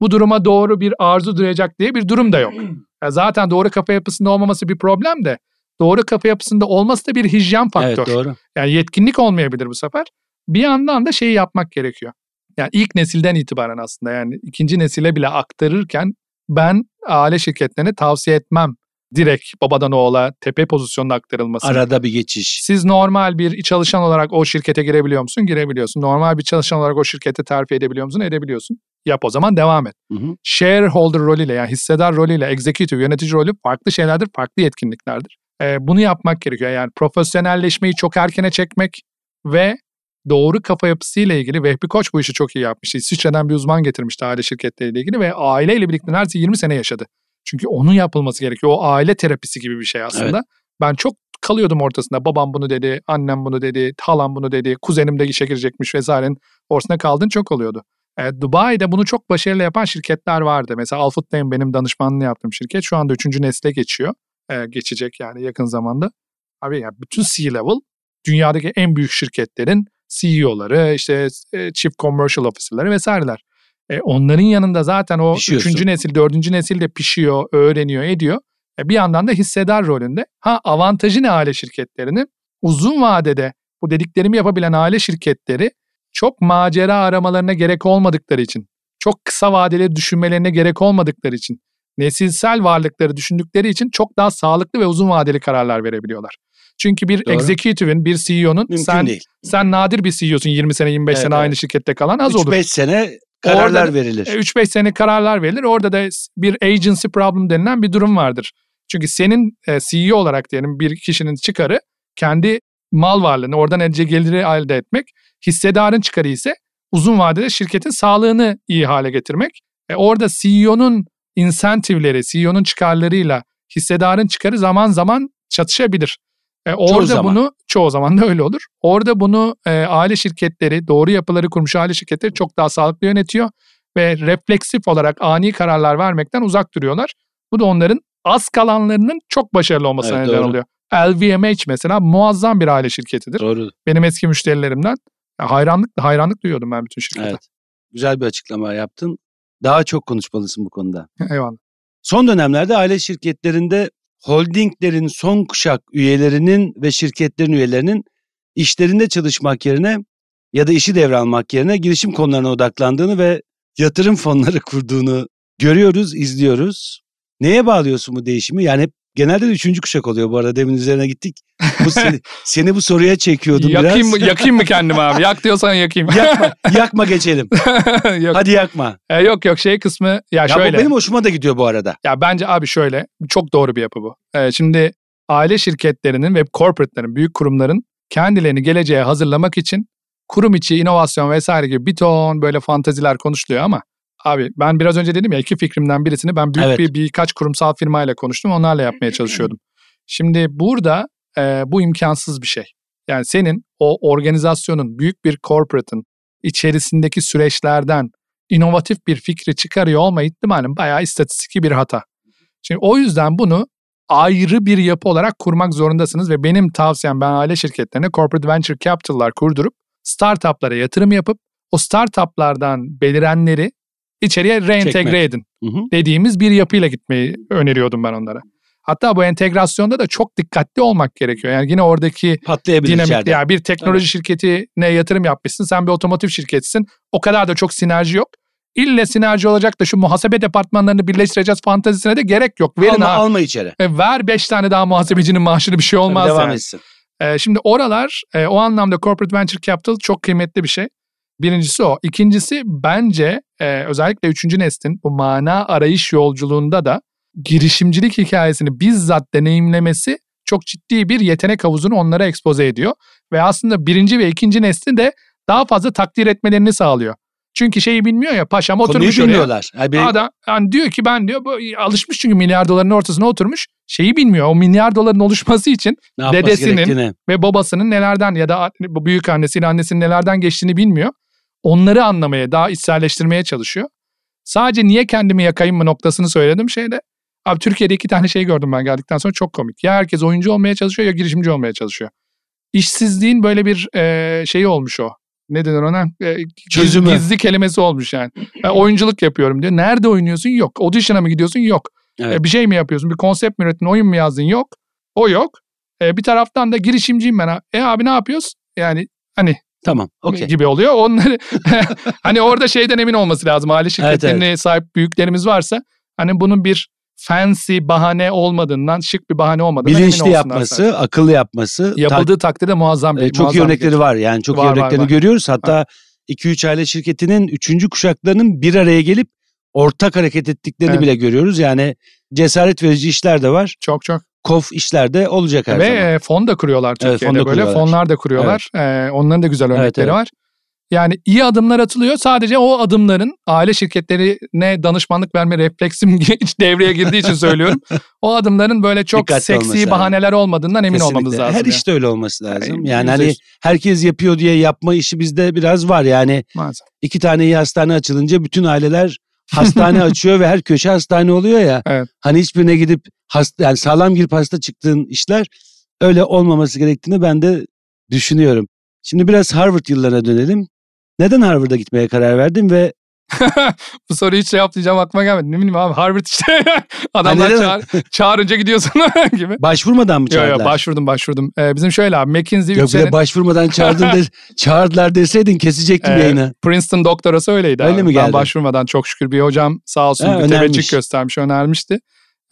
Bu duruma doğru bir arzu duyacak diye bir durum da yok. [CLEARS THROAT] Ya zaten doğru kafa yapısında olmaması bir problem de doğru kafa yapısında olması da bir hijyen faktör. Evet, doğru. Yani yetkinlik olmayabilir bu sefer. Bir yandan da şeyi yapmak gerekiyor. Yani ilk nesilden itibaren aslında yani ikinci nesile bile aktarırken ben aile şirketlerine tavsiye etmem direkt babadan oğula tepe pozisyonuna aktarılması. Arada bir geçiş. Siz normal bir çalışan olarak o şirkete girebiliyor musun? Girebiliyorsun. Normal bir çalışan olarak o şirkete terfi edebiliyor musun? Edebiliyorsun. Yap o zaman devam et. Hı hı. Shareholder rolüyle yani hissedar rolüyle executive yönetici rolü farklı şeylerdir, farklı yetkinliklerdir. Ee, bunu yapmak gerekiyor. Yani profesyonelleşmeyi çok erkene çekmek ve doğru kafa yapısıyla ilgili Vehbi Koç bu işi çok iyi yapmış. İsviçre'den bir uzman getirmişti aile şirketleriyle ilgili ve aileyle birlikte neredeyse 20 sene yaşadı. Çünkü onun yapılması gerekiyor. O aile terapisi gibi bir şey aslında. Evet. Ben çok kalıyordum ortasında. Babam bunu dedi, annem bunu dedi, halam bunu dedi, kuzenim de işe girecekmiş vesairenin ortasında kaldın çok oluyordu. E, Dubai'de bunu çok başarılı yapan şirketler vardı. Mesela Alfut'tayım benim danışmanlığını yaptığım şirket. Şu anda üçüncü nesle geçiyor. E, geçecek yani yakın zamanda. Abi yani bütün C-Level dünyadaki en büyük şirketlerin CEO'ları, işte e, Chief Commercial Officer'ları vesaireler. E, onların yanında zaten o üçüncü nesil, dördüncü nesil de pişiyor, öğreniyor, ediyor. E, bir yandan da hissedar rolünde. Ha avantajı ne aile şirketlerinin? Uzun vadede bu dediklerimi yapabilen aile şirketleri çok macera aramalarına gerek olmadıkları için, çok kısa vadeli düşünmelerine gerek olmadıkları için, nesilsel varlıkları düşündükleri için çok daha sağlıklı ve uzun vadeli kararlar verebiliyorlar. Çünkü bir Doğru. executive'in, bir CEO'nun sen değil. sen nadir bir CEO'sun 20 sene 25 evet, sene aynı şirkette kalan az 3, olur. 5 sene Kararlar orada, verilir. 3-5 e, sene kararlar verilir. Orada da bir agency problem denilen bir durum vardır. Çünkü senin e, CEO olarak diyelim bir kişinin çıkarı kendi mal varlığını oradan elde geliri elde etmek. Hissedarın çıkarı ise uzun vadede şirketin sağlığını iyi hale getirmek. E orada CEO'nun insentivleri, CEO'nun çıkarlarıyla hissedarın çıkarı zaman zaman çatışabilir. E, orada zaman. bunu çoğu zaman da öyle olur. Orada bunu e, aile şirketleri, doğru yapıları kurmuş aile şirketleri çok daha sağlıklı yönetiyor ve refleksif olarak ani kararlar vermekten uzak duruyorlar. Bu da onların az kalanlarının çok başarılı olmasına evet, neden doğru. oluyor. LVMH mesela muazzam bir aile şirketidir. Doğru. Benim eski müşterilerimden hayranlık hayranlık duyuyordum ben bütün şirkete. Evet. Güzel bir açıklama yaptın. Daha çok konuşmalısın bu konuda. [LAUGHS] Eyvallah. Son dönemlerde aile şirketlerinde holdinglerin son kuşak üyelerinin ve şirketlerin üyelerinin işlerinde çalışmak yerine ya da işi devralmak yerine girişim konularına odaklandığını ve yatırım fonları [LAUGHS] kurduğunu görüyoruz, izliyoruz. Neye bağlıyorsun bu değişimi? Yani hep Genelde de üçüncü kuşak oluyor bu arada. Demin üzerine gittik. Bu [LAUGHS] seni, seni bu soruya çekiyordum yakayım, biraz. Mı, yakayım mı kendimi abi? Yak diyorsan yakayım. yakma, [LAUGHS] yakma geçelim. [LAUGHS] yok. Hadi yakma. E, yok yok şey kısmı ya, ya şöyle. Bu benim hoşuma da gidiyor bu arada. Ya bence abi şöyle çok doğru bir yapı bu. E, şimdi aile şirketlerinin ve corporateların büyük kurumların kendilerini geleceğe hazırlamak için kurum içi inovasyon vesaire gibi bir ton böyle fantaziler konuşuluyor ama Abi ben biraz önce dedim ya iki fikrimden birisini ben büyük evet. bir birkaç kurumsal firmayla konuştum. Onlarla yapmaya çalışıyordum. Şimdi burada e, bu imkansız bir şey. Yani senin o organizasyonun, büyük bir corporate'ın içerisindeki süreçlerden inovatif bir fikri çıkarıyor olma ihtimalin bayağı istatistiki bir hata. Şimdi o yüzden bunu ayrı bir yapı olarak kurmak zorundasınız ve benim tavsiyem ben aile şirketlerine corporate venture capital'lar kurdurup startup'lara yatırım yapıp o startup'lardan belirenleri içeriye reentegre Çekmek. edin dediğimiz bir yapıyla gitmeyi öneriyordum ben onlara. Hatta bu entegrasyonda da çok dikkatli olmak gerekiyor. Yani yine oradaki dinamik ya yani bir teknoloji evet. şirketine yatırım yapmışsın. Sen bir otomotiv şirketsin. O kadar da çok sinerji yok. İlle sinerji olacak da şu muhasebe departmanlarını birleştireceğiz fantazisine de gerek yok. Verin alma, ha. alma içeri. E, ver 5 tane daha muhasebecinin maaşını bir şey olmaz. Tabii devam yani. etsin. E, şimdi oralar e, o anlamda corporate venture capital çok kıymetli bir şey. Birincisi o. İkincisi bence e, özellikle üçüncü neslin bu mana arayış yolculuğunda da girişimcilik hikayesini bizzat deneyimlemesi çok ciddi bir yetenek havuzunu onlara expose ediyor. Ve aslında birinci ve ikinci nesli de daha fazla takdir etmelerini sağlıyor. Çünkü şeyi bilmiyor ya paşam oturmuş Konuyu bilmiyorlar. oraya. Bilmiyorlar. Adam yani diyor ki ben diyor alışmış çünkü milyar doların ortasına oturmuş. Şeyi bilmiyor. O milyar doların oluşması için ne dedesinin ve babasının nelerden ya da büyük annesiyle annesinin nelerden geçtiğini bilmiyor. Onları anlamaya, daha içselleştirmeye çalışıyor. Sadece niye kendimi yakayım mı noktasını söyledim şeyde. Abi Türkiye'de iki tane şey gördüm ben geldikten sonra çok komik. Ya herkes oyuncu olmaya çalışıyor ya girişimci olmaya çalışıyor. İşsizliğin böyle bir e, şeyi olmuş o. Ne denir ona? E, Çözümü. Gizli kelimesi olmuş yani. Ben oyunculuk yapıyorum diyor. Nerede oynuyorsun? Yok. Audition'a mı gidiyorsun? Yok. Evet. E, bir şey mi yapıyorsun? Bir konsept mi ürettin? Oyun mu yazdın? Yok. O yok. E, bir taraftan da girişimciyim ben. E abi ne yapıyoruz? Yani hani Tamam. Hani okay. gibi oluyor. Onları [LAUGHS] hani orada şeyden emin olması lazım. Aile şirketlerine evet, evet. sahip büyüklerimiz varsa hani bunun bir fancy bahane olmadığından, şık bir bahane olmadığından Bilinçli yapması, sadece. akıllı yapması. Yapıldığı tak- takdirde muazzam bir e, Çok muazzam örnekleri bir var yani çok var, örneklerini var, var. görüyoruz. Hatta 2-3 aile şirketinin 3. kuşaklarının bir araya gelip ortak hareket ettiklerini evet. bile görüyoruz. Yani cesaret verici işler de var. Çok çok kof işlerde olacak her Ve zaman. Ve fon da kuruyorlar Türkiye'de evet, fon da böyle. Kuruyorlar. Fonlar da kuruyorlar. Evet. Ee, onların da güzel örnekleri evet, evet. var. Yani iyi adımlar atılıyor. Sadece o adımların aile şirketlerine danışmanlık verme refleksim [LAUGHS] devreye girdiği için söylüyorum. O adımların böyle çok Dikkatli seksi bahaneler yani. olmadığından emin Kesinlikle. olmamız lazım. Her işte öyle olması lazım. Yani, yani hani herkes yapıyor diye yapma işi bizde biraz var. Yani Maalesef. iki tane iyi hastane açılınca bütün aileler hastane [LAUGHS] açıyor ve her köşe hastane oluyor ya. Evet. Hani hiçbirine gidip hasta, yani sağlam girip hasta çıktığın işler öyle olmaması gerektiğini ben de düşünüyorum. Şimdi biraz Harvard yıllarına dönelim. Neden Harvard'a gitmeye karar verdin ve bu soruyu hiç şey yapmayacağım aklıma gelmedi. Ne bileyim abi Harvard işte. [LAUGHS] Adamlar hani çağır, çağırınca gidiyorsun [LAUGHS] gibi. Başvurmadan mı çağırdılar? Yok yok başvurdum başvurdum. Ee, bizim şöyle abi McKinsey Yok sene... başvurmadan çağırdın de, [LAUGHS] çağırdılar deseydin kesecektim ee, yayını. Princeton doktorası öyleydi Öyle abi. mi geldi? Ben başvurmadan çok şükür bir hocam sağ olsun ha, bir teveccüh göstermiş önermişti.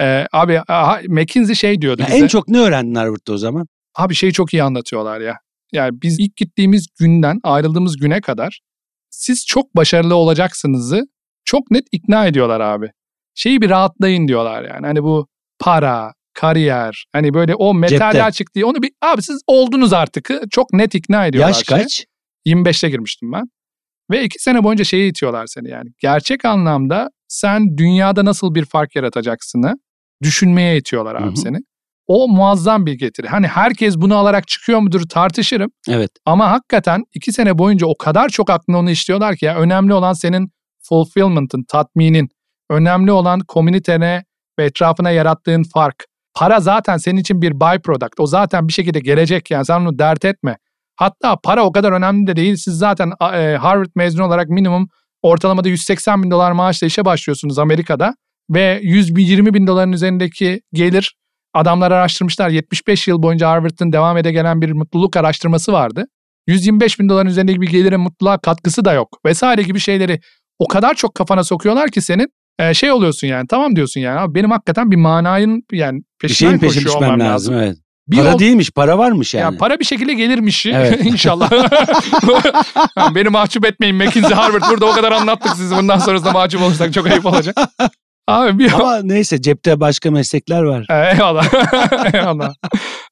Ee, abi aha, McKinsey şey diyordu ya bize. En çok ne öğrendin Harvard'da o zaman? Abi şeyi çok iyi anlatıyorlar ya. Yani biz ilk gittiğimiz günden ayrıldığımız güne kadar siz çok başarılı olacaksınızı çok net ikna ediyorlar abi. Şeyi bir rahatlayın diyorlar yani. Hani bu para, kariyer, hani böyle o metale açık diye onu bir abi siz oldunuz artık çok net ikna ediyorlar. Yaş şey. kaç? 25'te girmiştim ben. Ve iki sene boyunca şeyi itiyorlar seni yani. Gerçek anlamda sen dünyada nasıl bir fark yaratacaksını düşünmeye itiyorlar abi Hı-hı. seni o muazzam bir getiri. Hani herkes bunu alarak çıkıyor mudur tartışırım. Evet. Ama hakikaten iki sene boyunca o kadar çok aklına onu işliyorlar ki ya önemli olan senin fulfillment'ın, tatminin. Önemli olan komünitene ve etrafına yarattığın fark. Para zaten senin için bir byproduct. O zaten bir şekilde gelecek yani sen onu dert etme. Hatta para o kadar önemli de değil. Siz zaten e, Harvard mezunu olarak minimum ortalamada 180 bin dolar maaşla işe başlıyorsunuz Amerika'da. Ve 120 bin doların üzerindeki gelir Adamlar araştırmışlar 75 yıl boyunca Harvard'ın devam ede gelen bir mutluluk araştırması vardı. 125 bin doların üzerindeki bir gelirin mutluluğa katkısı da yok vesaire gibi şeyleri o kadar çok kafana sokuyorlar ki senin e, şey oluyorsun yani tamam diyorsun yani abi benim hakikaten bir manayın yani peşinden bir şeyin koşuyor olmam lazım. lazım. Evet. Bir para o, değilmiş, para varmış yani. yani. Para bir şekilde gelirmiş [LAUGHS] evet. inşallah. [LAUGHS] beni mahcup etmeyin McKinsey Harvard. Burada o kadar anlattık sizi. Bundan sonrasında mahcup olursak çok ayıp olacak. Abi bir Ama neyse cepte başka meslekler var. Ee, eyvallah. [LAUGHS] Eyvallah.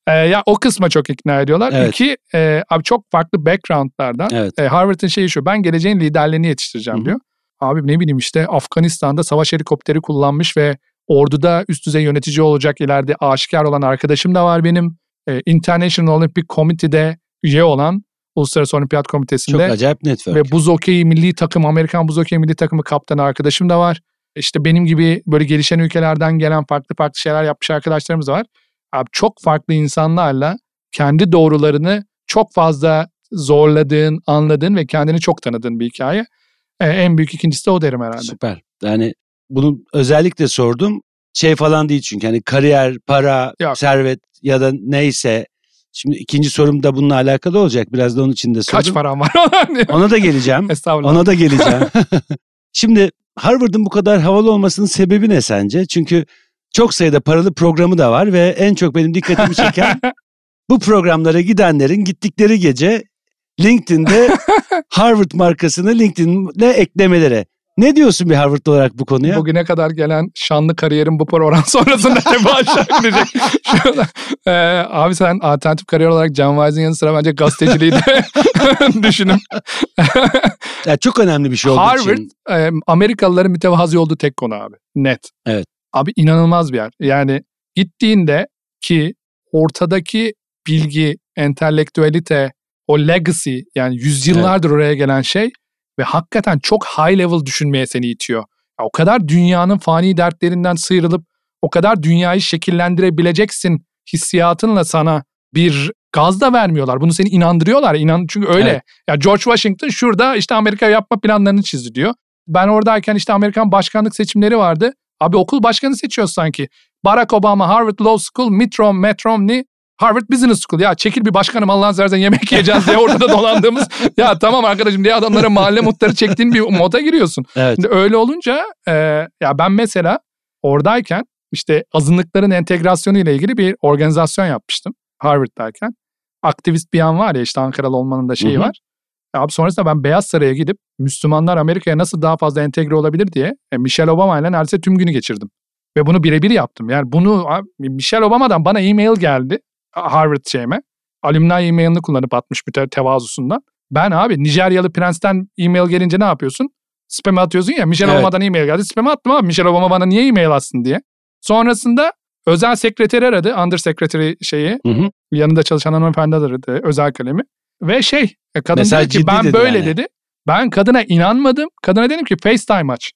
E, ya o kısma çok ikna ediyorlar. Evet. İki, e, abi çok farklı backgroundlardan. Evet. E, Harvard'ın şeyi şu, ben geleceğin liderlerini yetiştireceğim hı diyor. Abi ne bileyim işte Afganistan'da savaş helikopteri kullanmış ve orduda üst düzey yönetici olacak ileride aşikar olan arkadaşım da var benim. E, International Olympic Committee'de üye olan Uluslararası Olimpiyat Komitesi'nde. Çok acayip network. Ve buz hokeyi milli takım, Amerikan buz hokeyi milli takımı kaptanı arkadaşım da var işte benim gibi böyle gelişen ülkelerden gelen farklı farklı şeyler yapmış arkadaşlarımız var. Abi çok farklı insanlarla kendi doğrularını çok fazla zorladığın, anladığın ve kendini çok tanıdığın bir hikaye. Ee, en büyük ikincisi de o derim herhalde. Süper. Yani bunu özellikle sordum. Şey falan değil çünkü hani kariyer, para, Yok. servet ya da neyse. Şimdi ikinci sorum da bununla alakalı olacak. Biraz da onun için de sordum. Kaç param var? [LAUGHS] Ona da geleceğim. Estağfurullah. Ona da geleceğim. [LAUGHS] Şimdi Harvard'ın bu kadar havalı olmasının sebebi ne sence? Çünkü çok sayıda paralı programı da var ve en çok benim dikkatimi çeken [LAUGHS] bu programlara gidenlerin gittikleri gece LinkedIn'de [LAUGHS] Harvard markasını LinkedIn'le eklemeleri. Ne diyorsun bir Harvard olarak bu konuya? Bugüne kadar gelen şanlı kariyerim bu program [LAUGHS] sonrasında hep aşağı gidecek. e, abi sen alternatif kariyer olarak Can Wise'ın yanı sıra bence gazeteciliği de [LAUGHS] düşünün. [LAUGHS] Ya çok önemli bir şey olduğu Harvard, için. Harvard, e, Amerikalıların mütevazi olduğu tek konu abi. Net. Evet. Abi inanılmaz bir yer. Yani gittiğinde ki ortadaki bilgi, entelektüelite, o legacy yani yüzyıllardır evet. oraya gelen şey ve hakikaten çok high level düşünmeye seni itiyor. Ya o kadar dünyanın fani dertlerinden sıyrılıp o kadar dünyayı şekillendirebileceksin hissiyatınla sana bir gaz da vermiyorlar. Bunu seni inandırıyorlar. İnan çünkü öyle. Evet. Ya George Washington şurada işte Amerika yapma planlarını çizdi diyor. Ben oradayken işte Amerikan başkanlık seçimleri vardı. Abi okul başkanı seçiyor sanki. Barack Obama Harvard Law School, Mitrom, Metrom ne? Harvard Business School ya çekil bir başkanım Allah'ın seversen yemek [LAUGHS] yiyeceğiz diye ortada dolandığımız. ya tamam arkadaşım diye adamlara mahalle muhtarı çektiğin bir moda giriyorsun. Evet. Şimdi öyle olunca e, ya ben mesela oradayken işte azınlıkların entegrasyonu ile ilgili bir organizasyon yapmıştım Harvard'dayken. Aktivist bir yan var ya işte Ankaralı olmanın da şeyi Hı-hı. var. Abi sonrasında ben Beyaz Saray'a gidip Müslümanlar Amerika'ya nasıl daha fazla entegre olabilir diye e, Michelle Obama ile neredeyse tüm günü geçirdim. Ve bunu birebir yaptım. Yani bunu Michelle Obama'dan bana e-mail geldi. Harvard şeyime. Alumni e-mailini kullanıp atmış bir tevazusundan. Ben abi Nijeryalı prensten e-mail gelince ne yapıyorsun? Spam atıyorsun ya Michelle evet. Obama'dan e-mail geldi. Spam attım abi Michelle Obama bana niye e-mail atsın diye. Sonrasında özel sekreteri aradı. sekreteri şeyi. Hı hı. Yanında çalışan hanımefendi aradı. Özel kalemi. Ve şey e, kadın Mesela dedi ki ben dedi böyle yani. dedi. Ben kadına inanmadım. Kadına dedim ki FaceTime aç.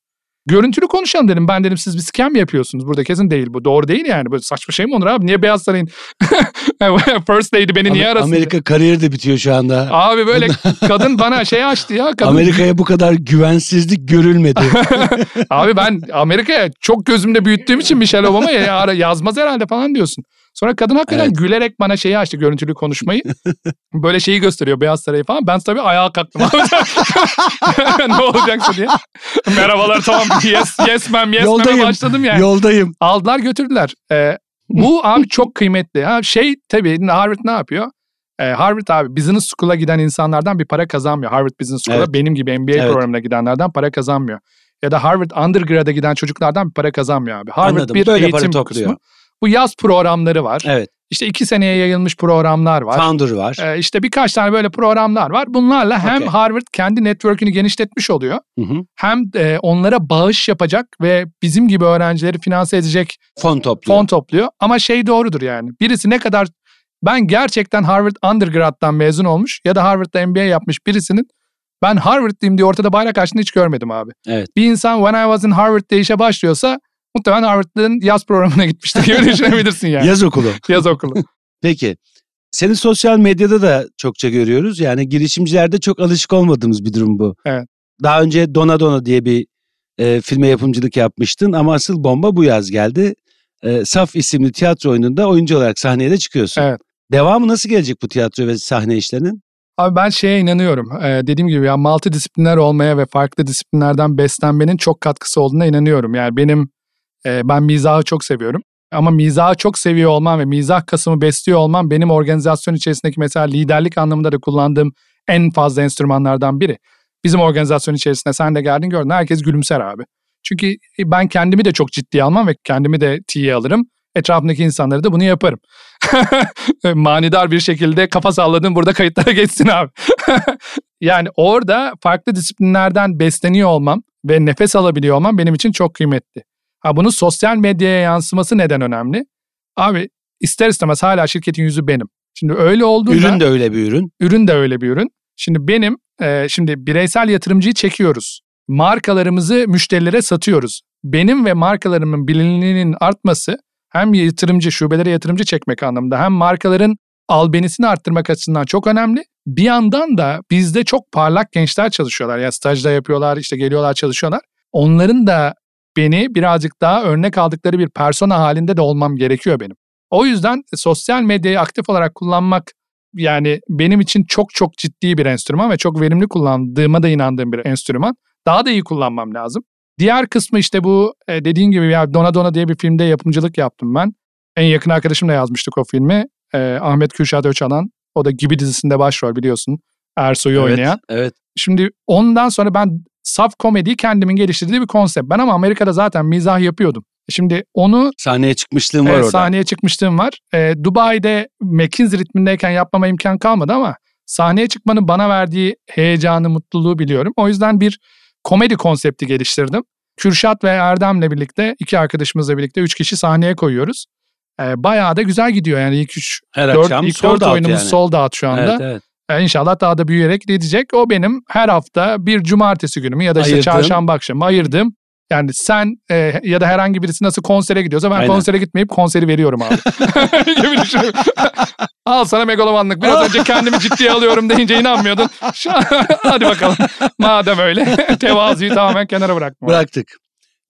Görüntülü konuşalım dedim. Ben dedim siz bir scam yapıyorsunuz. Burada kesin değil bu. Doğru değil yani. Böyle saçma şey mi olur abi? Niye Beyaz Saray'ın [LAUGHS] first lady beni Amer- niye arasın? Amerika diye. kariyeri de bitiyor şu anda. Abi böyle [LAUGHS] kadın bana şey açtı ya. Kadın... Amerika'ya bu kadar güvensizlik görülmedi. [LAUGHS] abi ben Amerika'ya çok gözümde büyüttüğüm için Michelle Obama ya, yazmaz herhalde falan diyorsun. Sonra kadın hakikaten evet. gülerek bana şeyi açtı görüntülü konuşmayı. [LAUGHS] Böyle şeyi gösteriyor Beyaz Saray'ı falan. Ben tabii ayağa kalktım. [LAUGHS] ne olacaksa diye. Merhabalar tamam yes yes mem yes yoldayım, başladım yani. Yoldayım. Aldılar götürdüler. Ee, bu [LAUGHS] abi çok kıymetli. Ha, şey tabii Harvard ne yapıyor? Ee, Harvard abi business school'a giden insanlardan bir para kazanmıyor. Harvard business school'a evet. benim gibi MBA evet. programına gidenlerden para kazanmıyor. Ya da Harvard undergrad'a giden çocuklardan bir para kazanmıyor abi. Harvard Anladım. bir Böyle eğitim para kısmı. Bu yaz programları var. Evet. İşte iki seneye yayılmış programlar var. Founder var. Ee, işte birkaç tane böyle programlar var. Bunlarla hem okay. Harvard kendi network'ünü genişletmiş oluyor. Hı hı. Hem e, onlara bağış yapacak ve bizim gibi öğrencileri finanse edecek fon topluyor. Fon topluyor. Ama şey doğrudur yani. Birisi ne kadar ben gerçekten Harvard undergrad'dan mezun olmuş ya da Harvard'da MBA yapmış birisinin ben Harvard'lıyım diye ortada bayrak açtığını hiç görmedim abi. Evet. Bir insan when I was in Harvard diye işe başlıyorsa muhtemelen Harvard'ın yaz programına gitmiştir gibi [LAUGHS] düşünebilirsin yani. yaz okulu. yaz okulu. Peki. Seni sosyal medyada da çokça görüyoruz. Yani girişimcilerde çok alışık olmadığımız bir durum bu. Evet. Daha önce Dona Dona diye bir e, filme yapımcılık yapmıştın ama asıl bomba bu yaz geldi. E, Saf isimli tiyatro oyununda oyuncu olarak sahneye de çıkıyorsun. Evet. Devamı nasıl gelecek bu tiyatro ve sahne işlerinin? Abi ben şeye inanıyorum. Ee, dediğim gibi ya multidisipliner olmaya ve farklı disiplinlerden beslenmenin çok katkısı olduğuna inanıyorum. Yani benim ee, ben mizahı çok seviyorum. Ama mizahı çok seviyor olmam ve mizah kasımı besliyor olmam benim organizasyon içerisindeki mesela liderlik anlamında da kullandığım en fazla enstrümanlardan biri. Bizim organizasyon içerisinde sen de geldin gördün herkes gülümser abi. Çünkü e, ben kendimi de çok ciddiye almam ve kendimi de tiye alırım. etrafındaki insanları da bunu yaparım. [LAUGHS] Manidar bir şekilde kafa salladım burada kayıtlara geçsin abi. [LAUGHS] yani orada farklı disiplinlerden besleniyor olmam ve nefes alabiliyor olmam benim için çok kıymetli. Ha bunun sosyal medyaya yansıması neden önemli? Abi ister istemez hala şirketin yüzü benim. Şimdi öyle olduğunda... Ürün de öyle bir ürün. Ürün de öyle bir ürün. Şimdi benim, e, şimdi bireysel yatırımcıyı çekiyoruz. Markalarımızı müşterilere satıyoruz. Benim ve markalarımın bilinirliğinin artması hem yatırımcı, şubelere yatırımcı çekmek anlamında hem markaların albenisini arttırmak açısından çok önemli. Bir yandan da bizde çok parlak gençler çalışıyorlar. Ya yani stajda yapıyorlar, işte geliyorlar çalışıyorlar. Onların da beni birazcık daha örnek aldıkları bir persona halinde de olmam gerekiyor benim. O yüzden e, sosyal medyayı aktif olarak kullanmak yani benim için çok çok ciddi bir enstrüman ve çok verimli kullandığıma da inandığım bir enstrüman. Daha da iyi kullanmam lazım. Diğer kısmı işte bu e, dediğin gibi ya Dona Dona diye bir filmde yapımcılık yaptım ben. En yakın arkadaşımla yazmıştık o filmi. Eh, Ahmet Kürşat Öçalan. O da Gibi dizisinde başrol biliyorsun. Ersoy'u evet, oynayan. Evet. Şimdi ondan sonra ben saf komedi kendimin geliştirdiği bir konsept. Ben ama Amerika'da zaten mizah yapıyordum. E şimdi onu... Sahneye çıkmışlığım var evet, orada. Sahneye çıkmışlığım var. E, Dubai'de McKinsey ritmindeyken yapmama imkan kalmadı ama sahneye çıkmanın bana verdiği heyecanı, mutluluğu biliyorum. O yüzden bir komedi konsepti geliştirdim. Kürşat ve Erdem'le birlikte, iki arkadaşımızla birlikte üç kişi sahneye koyuyoruz. E, bayağı da güzel gidiyor yani ilk üç, Her dört, akşam ilk dört oyunumuz yani. sold out şu anda. Evet, evet. E, inşallah daha da büyüyerek gidecek. O benim her hafta bir cumartesi günümü ya da işte Ayırdım. çarşamba akşamı ayırdım. Yani sen e, ya da herhangi birisi nasıl konsere gidiyorsa ben Aynen. konsere gitmeyip konseri veriyorum abi. [LAUGHS] [LAUGHS] Al sana megalomanlık. Biraz önce kendimi ciddiye alıyorum deyince inanmıyordun. Şu an, [LAUGHS] hadi bakalım. Madem öyle tevazuyu tamamen kenara bırakma. Bıraktık.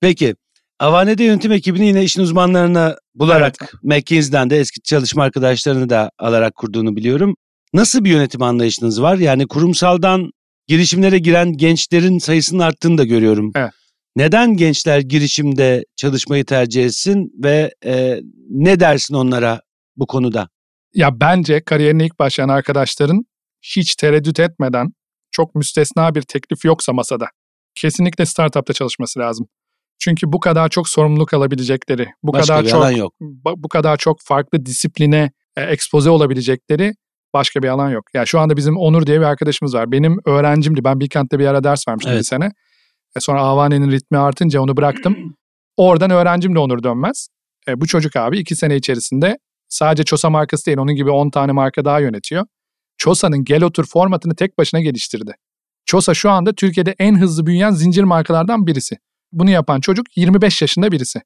Peki. Avane'de yönetim ekibini yine işin uzmanlarına bularak evet. McKinsey'den de eski çalışma arkadaşlarını da alarak kurduğunu biliyorum. Nasıl bir yönetim anlayışınız var? Yani kurumsaldan girişimlere giren gençlerin sayısının arttığını da görüyorum. Evet. Neden gençler girişimde çalışmayı tercih etsin ve e, ne dersin onlara bu konuda? Ya bence kariyerine ilk başlayan arkadaşların hiç tereddüt etmeden çok müstesna bir teklif yoksa masada kesinlikle startupta çalışması lazım. Çünkü bu kadar çok sorumluluk alabilecekleri, bu Başka kadar çok yok. Bu, kadar çok farklı disipline e, ekspoze olabilecekleri Başka bir alan yok. Ya yani şu anda bizim Onur diye bir arkadaşımız var. Benim öğrencimdi. Ben Bilkent'te bir ara ders vermiştim evet. bir sene. E sonra Avane'nin ritmi artınca onu bıraktım. [CLEARS THROAT] Oradan öğrencim de Onur dönmez. E, bu çocuk abi iki sene içerisinde sadece Çosa markası değil onun gibi 10 tane marka daha yönetiyor. Çosa'nın gel otur formatını tek başına geliştirdi. Çosa şu anda Türkiye'de en hızlı büyüyen zincir markalardan birisi. Bunu yapan çocuk 25 yaşında birisi.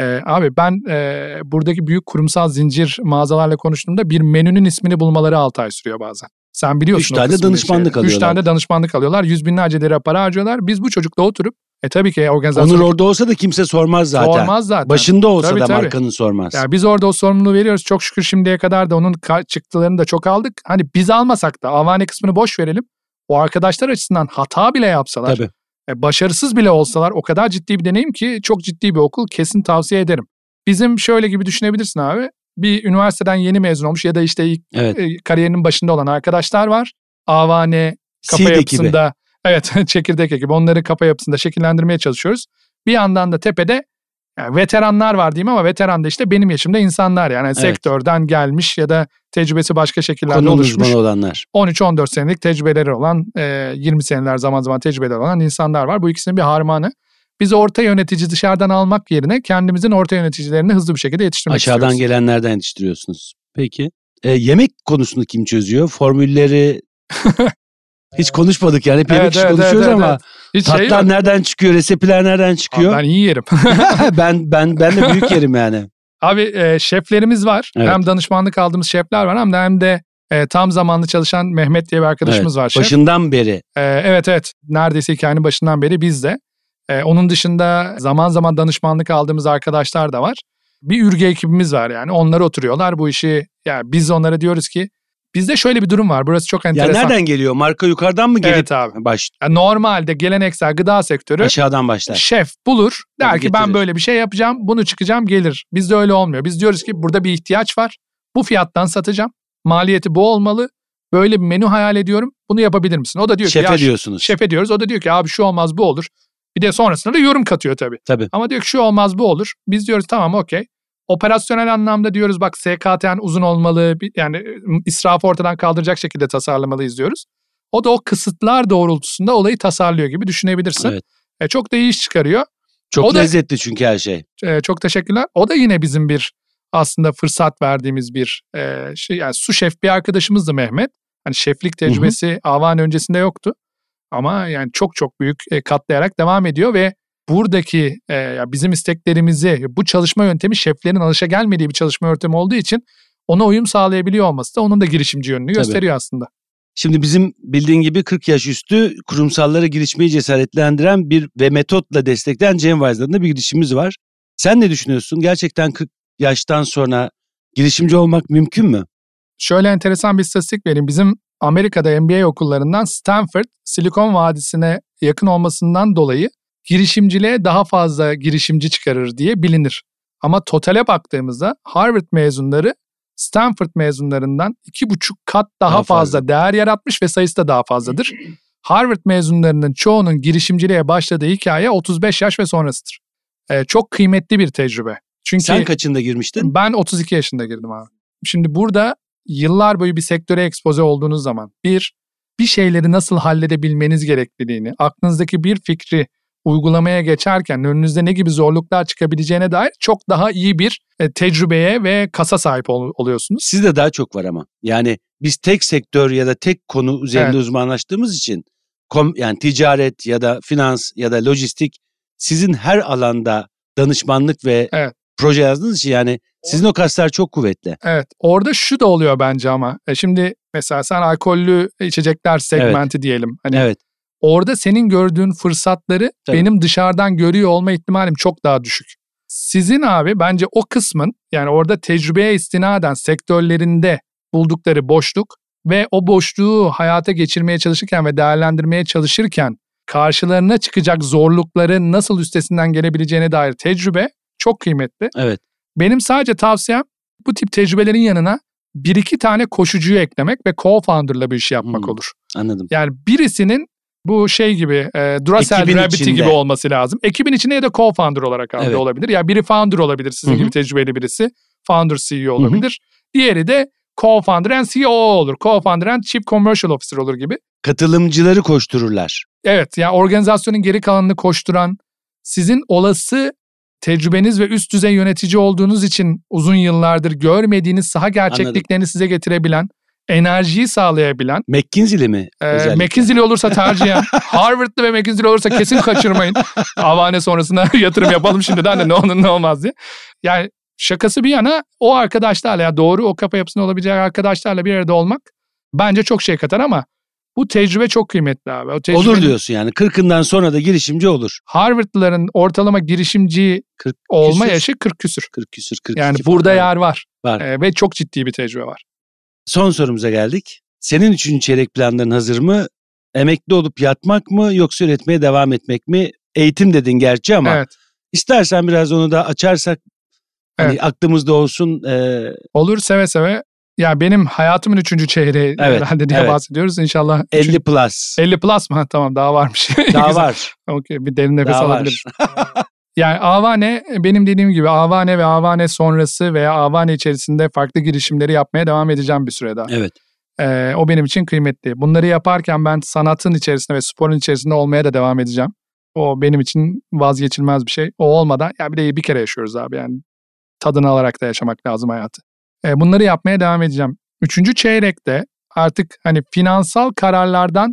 E, abi ben e, buradaki büyük kurumsal zincir mağazalarla konuştuğumda bir menünün ismini bulmaları 6 ay sürüyor bazen. Sen biliyorsun. 3 tane danışmanlık alıyorlar. 3 tane danışmanlık alıyorlar. Yüz binlerce lira para harcıyorlar. Biz bu çocukla oturup e tabii ki organizasyon... Onur orada olsa da kimse sormaz zaten. Sormaz zaten. Başında olsa tabii, da tabii. markanın sormaz. Yani biz orada o sorumluluğu veriyoruz. Çok şükür şimdiye kadar da onun çıktılarını da çok aldık. Hani biz almasak da avane kısmını boş verelim. O arkadaşlar açısından hata bile yapsalar. Tabii. E, başarısız bile olsalar o kadar ciddi bir deneyim ki çok ciddi bir okul kesin tavsiye ederim. Bizim şöyle gibi düşünebilirsin abi. Bir üniversiteden yeni mezun olmuş ya da işte ilk evet. E, kariyerinin başında olan arkadaşlar var. Avane kafa Seed yapısında gibi. [LAUGHS] evet çekirdek ekibi onları kafa yapısında şekillendirmeye çalışıyoruz. Bir yandan da tepede yani veteranlar var diyeyim ama veteran da işte benim yaşımda insanlar yani evet. sektörden gelmiş ya da tecrübesi başka şekillerde Konu oluşmuş. olanlar. 13-14 senelik tecrübeleri olan, 20 e, seneler zaman zaman tecrübeleri olan insanlar var. Bu ikisinin bir harmanı. Biz orta yönetici dışarıdan almak yerine kendimizin orta yöneticilerini hızlı bir şekilde yetiştirmek Aşağıdan istiyoruz. Aşağıdan gelenlerden yetiştiriyorsunuz. Peki. E, yemek konusunu kim çözüyor? Formülleri [LAUGHS] Hiç konuşmadık yani. Hep evet, yemek evet, konuşuyoruz evet, ama evet. Hiç şey tatlar şey nereden çıkıyor, resepler nereden çıkıyor? Abi ben iyi yerim. [LAUGHS] ben ben ben de büyük yerim yani. Abi e, şeflerimiz var. Evet. Hem danışmanlık aldığımız şefler var hem de hem de e, tam zamanlı çalışan Mehmet diye bir arkadaşımız evet, var. Şef. Başından beri. E, evet evet. Neredeyse hikayenin başından beri bizde. E, onun dışında zaman zaman danışmanlık aldığımız arkadaşlar da var. Bir ürge ekibimiz var yani. Onları oturuyorlar bu işi. Yani biz onlara diyoruz ki Bizde şöyle bir durum var. Burası çok enteresan. Ya nereden geliyor? Marka yukarıdan mı gelip evet abi. baş? Yani normalde geleneksel gıda sektörü aşağıdan başlar. Şef bulur, der Tabii ki getirir. ben böyle bir şey yapacağım, bunu çıkacağım, gelir. Bizde öyle olmuyor. Biz diyoruz ki burada bir ihtiyaç var. Bu fiyattan satacağım. Maliyeti bu olmalı. Böyle bir menü hayal ediyorum. Bunu yapabilir misin? O da diyor ki şef. ya, diyorsunuz. Şefe diyoruz. O da diyor ki abi şu olmaz bu olur. Bir de sonrasında da yorum katıyor tabii. Tabii. Ama diyor ki şu olmaz bu olur. Biz diyoruz tamam okey. Operasyonel anlamda diyoruz bak SKT'n uzun olmalı yani ıı, israfı ortadan kaldıracak şekilde tasarlamalıyız diyoruz. O da o kısıtlar doğrultusunda olayı tasarlıyor gibi düşünebilirsin. Evet. E, çok da iyi iş çıkarıyor. Çok o lezzetli da, çünkü her şey. E, çok teşekkürler. O da yine bizim bir aslında fırsat verdiğimiz bir e, şey. Yani su şef bir arkadaşımızdı Mehmet. Hani şeflik tecrübesi Hı-hı. avan öncesinde yoktu. Ama yani çok çok büyük e, katlayarak devam ediyor ve buradaki e, bizim isteklerimizi bu çalışma yöntemi şeflerin alışa gelmediği bir çalışma yöntemi olduğu için ona uyum sağlayabiliyor olması da onun da girişimci yönünü Tabii. gösteriyor aslında. Şimdi bizim bildiğin gibi 40 yaş üstü kurumsallara girişmeyi cesaretlendiren bir ve metotla destekleyen Cem adında bir girişimimiz var. Sen ne düşünüyorsun? Gerçekten 40 yaştan sonra girişimci olmak mümkün mü? Şöyle enteresan bir istatistik vereyim. Bizim Amerika'da MBA okullarından Stanford, Silikon Vadisi'ne yakın olmasından dolayı girişimciliğe daha fazla girişimci çıkarır diye bilinir. Ama totale baktığımızda Harvard mezunları Stanford mezunlarından 2,5 kat daha, daha fazla, fazla değer yaratmış ve sayısı da daha fazladır. Harvard mezunlarının çoğunun girişimciliğe başladığı hikaye 35 yaş ve sonrasıdır. Ee, çok kıymetli bir tecrübe. Çünkü Sen kaçında girmiştin? Ben 32 yaşında girdim abi. Şimdi burada yıllar boyu bir sektöre ekspoze olduğunuz zaman bir, bir şeyleri nasıl halledebilmeniz gerektiğini aklınızdaki bir fikri uygulamaya geçerken önünüzde ne gibi zorluklar çıkabileceğine dair çok daha iyi bir e, tecrübeye ve kasa sahip ol- oluyorsunuz. Sizde daha çok var ama. Yani biz tek sektör ya da tek konu üzerinde evet. uzmanlaştığımız için kom- yani ticaret ya da finans ya da lojistik sizin her alanda danışmanlık ve evet. proje yazdığınız için yani sizin o kaslar çok kuvvetli. Evet. Orada şu da oluyor bence ama. E şimdi mesela sen alkollü içecekler segmenti evet. diyelim. Hani evet. Orada senin gördüğün fırsatları Tabii. benim dışarıdan görüyor olma ihtimalim çok daha düşük. Sizin abi bence o kısmın yani orada tecrübeye istinaden sektörlerinde buldukları boşluk ve o boşluğu hayata geçirmeye çalışırken ve değerlendirmeye çalışırken karşılarına çıkacak zorlukları nasıl üstesinden gelebileceğine dair tecrübe çok kıymetli. Evet. Benim sadece tavsiyem bu tip tecrübelerin yanına bir iki tane koşucuyu eklemek ve co-founder'la bir iş yapmak hmm, olur. Anladım. Yani birisinin bu şey gibi e, Duracell Ekibin gibi olması lazım. Ekibin içinde ya da co-founder olarak abi evet. olabilir. Ya yani biri founder olabilir sizin Hı-hı. gibi tecrübeli birisi. Founder CEO olabilir. Hı-hı. Diğeri de co-founder and CEO olur. Co-founder and Chief Commercial Officer olur gibi. Katılımcıları koştururlar. Evet yani organizasyonun geri kalanını koşturan sizin olası tecrübeniz ve üst düzey yönetici olduğunuz için uzun yıllardır görmediğiniz saha gerçekliklerini Anladım. size getirebilen enerjiyi sağlayabilen. McKinsey'li mi? E, McKinsey'li olursa tercihen. [LAUGHS] Harvard'lı ve McKinsey'li olursa kesin kaçırmayın. Havane sonrasında [LAUGHS] yatırım yapalım şimdi de ne olur ne olmaz diye. Yani şakası bir yana o arkadaşlarla ya doğru o kafa yapısında olabilecek arkadaşlarla bir arada olmak bence çok şey katar ama bu tecrübe çok kıymetli abi. O tecrübe... Olur diyorsun yani. Kırkından sonra da girişimci olur. Harvard'lıların ortalama girişimci 40 olma küsür. yaşı 40 küsür. 40 küsür, 40 Yani burada var. yer var. Var. Ee, ve çok ciddi bir tecrübe var. Son sorumuza geldik. Senin üçüncü çeyrek planların hazır mı? Emekli olup yatmak mı yoksa üretmeye devam etmek mi? Eğitim dedin gerçi ama evet. istersen biraz onu da açarsak hani evet. hani aklımızda olsun. E... Olur seve seve. Ya benim hayatımın üçüncü çeyreği evet, herhalde diye evet. bahsediyoruz. inşallah. 50 plus. 50 plus mı? [LAUGHS] Tamam daha varmış. Daha [LAUGHS] var. Okey bir derin nefes daha alabilirim. [LAUGHS] Yani Avane benim dediğim gibi Avane ve Avane sonrası veya Avane içerisinde farklı girişimleri yapmaya devam edeceğim bir süre daha. Evet. Ee, o benim için kıymetli. Bunları yaparken ben sanatın içerisinde ve sporun içerisinde olmaya da devam edeceğim. O benim için vazgeçilmez bir şey. O olmadan ya bir de bir kere yaşıyoruz abi yani. Tadını alarak da yaşamak lazım hayatı. Ee, bunları yapmaya devam edeceğim. Üçüncü çeyrekte artık hani finansal kararlardan,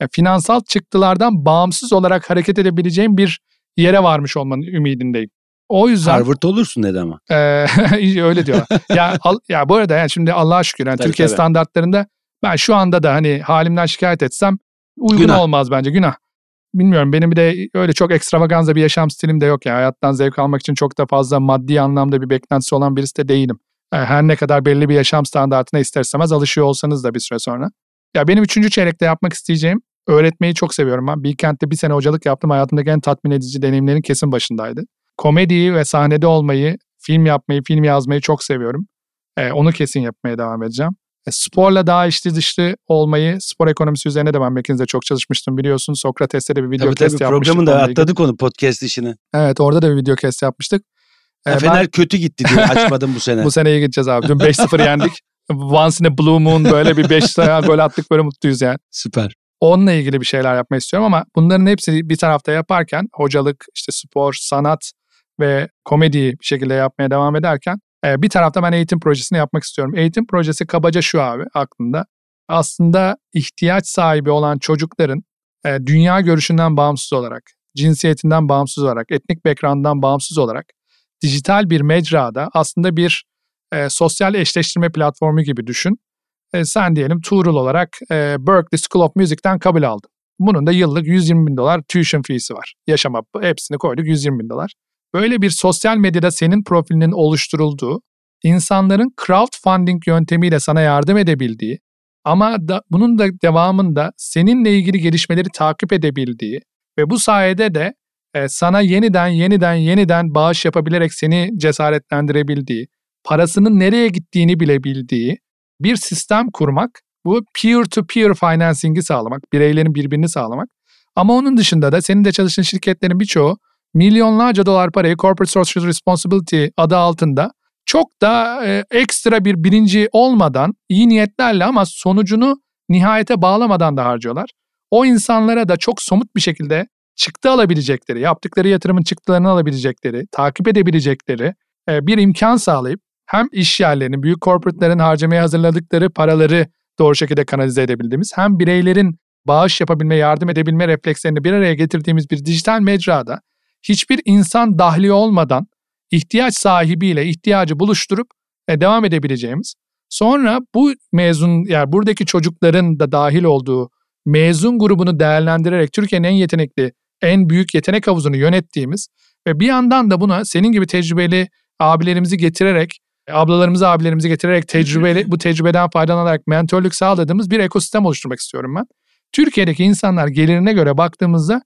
yani e, finansal çıktılardan bağımsız olarak hareket edebileceğim bir yere varmış olmanın ümidindeyim. O yüzden Harvard olursun dedi ama. E, [LAUGHS] öyle diyor. ya al, ya bu arada yani şimdi Allah'a şükür yani tabii, Türkiye tabii. standartlarında ben şu anda da hani halimden şikayet etsem uygun günah. olmaz bence günah. Bilmiyorum benim bir de öyle çok ekstravaganza bir yaşam stilim de yok ya. Yani. Hayattan zevk almak için çok da fazla maddi anlamda bir beklentisi olan birisi de değilim. Yani ee, her ne kadar belli bir yaşam standartına ister istemez alışıyor olsanız da bir süre sonra. Ya benim üçüncü çeyrekte yapmak isteyeceğim Öğretmeyi çok seviyorum ben. Bilkent'te bir sene hocalık yaptım. Hayatımdaki en tatmin edici deneyimlerin kesin başındaydı. Komediyi ve sahnede olmayı, film yapmayı, film yazmayı çok seviyorum. E, onu kesin yapmaya devam edeceğim. E, sporla daha içli dışlı olmayı, spor ekonomisi üzerine de ben McKinsey'de çok çalışmıştım biliyorsun. Sokrates'te de bir video tabii, test tabii, yapmıştık. Programın da atladık onu podcast işini. Evet orada da bir video test yapmıştık. E, ya, Fener ben... kötü gitti diyor. açmadım bu sene. [LAUGHS] bu sene iyi gideceğiz abi. Dün 5-0 yendik. [LAUGHS] Once in a blue moon böyle bir 5 tane gol attık böyle mutluyuz yani. Süper. Onunla ilgili bir şeyler yapmak istiyorum ama bunların hepsini bir tarafta yaparken hocalık, işte spor, sanat ve komediyi bir şekilde yapmaya devam ederken e, bir tarafta ben eğitim projesini yapmak istiyorum. Eğitim projesi kabaca şu abi aklında. Aslında ihtiyaç sahibi olan çocukların e, dünya görüşünden bağımsız olarak, cinsiyetinden bağımsız olarak, etnik background'dan bağımsız olarak dijital bir mecrada aslında bir e, sosyal eşleştirme platformu gibi düşün e, sen diyelim Tuğrul olarak e, Berkeley School of Music'ten kabul aldın. Bunun da yıllık 120 bin dolar tuition fee'si var. Yaşama hepsini koyduk 120 bin dolar. Böyle bir sosyal medyada senin profilinin oluşturulduğu, insanların crowdfunding yöntemiyle sana yardım edebildiği ama da, bunun da devamında seninle ilgili gelişmeleri takip edebildiği ve bu sayede de e, sana yeniden yeniden yeniden bağış yapabilerek seni cesaretlendirebildiği, parasının nereye gittiğini bilebildiği bir sistem kurmak, bu peer-to-peer financing'i sağlamak, bireylerin birbirini sağlamak. Ama onun dışında da senin de çalıştığın şirketlerin birçoğu milyonlarca dolar parayı Corporate Social Responsibility adı altında çok da e, ekstra bir bilinci olmadan, iyi niyetlerle ama sonucunu nihayete bağlamadan da harcıyorlar. O insanlara da çok somut bir şekilde çıktı alabilecekleri, yaptıkları yatırımın çıktılarını alabilecekleri, takip edebilecekleri e, bir imkan sağlayıp hem iş yerlerinin, büyük corporate'lerin harcamaya hazırladıkları paraları doğru şekilde kanalize edebildiğimiz, hem bireylerin bağış yapabilme, yardım edebilme reflekslerini bir araya getirdiğimiz bir dijital mecrada hiçbir insan dahli olmadan ihtiyaç sahibiyle ihtiyacı buluşturup e, devam edebileceğimiz, sonra bu mezun yani buradaki çocukların da dahil olduğu mezun grubunu değerlendirerek Türkiye'nin en yetenekli, en büyük yetenek havuzunu yönettiğimiz ve bir yandan da buna senin gibi tecrübeli abilerimizi getirerek e, ablalarımızı, abilerimizi getirerek tecrübeli, bu tecrübeden faydalanarak mentorluk sağladığımız bir ekosistem oluşturmak istiyorum ben. Türkiye'deki insanlar gelirine göre baktığımızda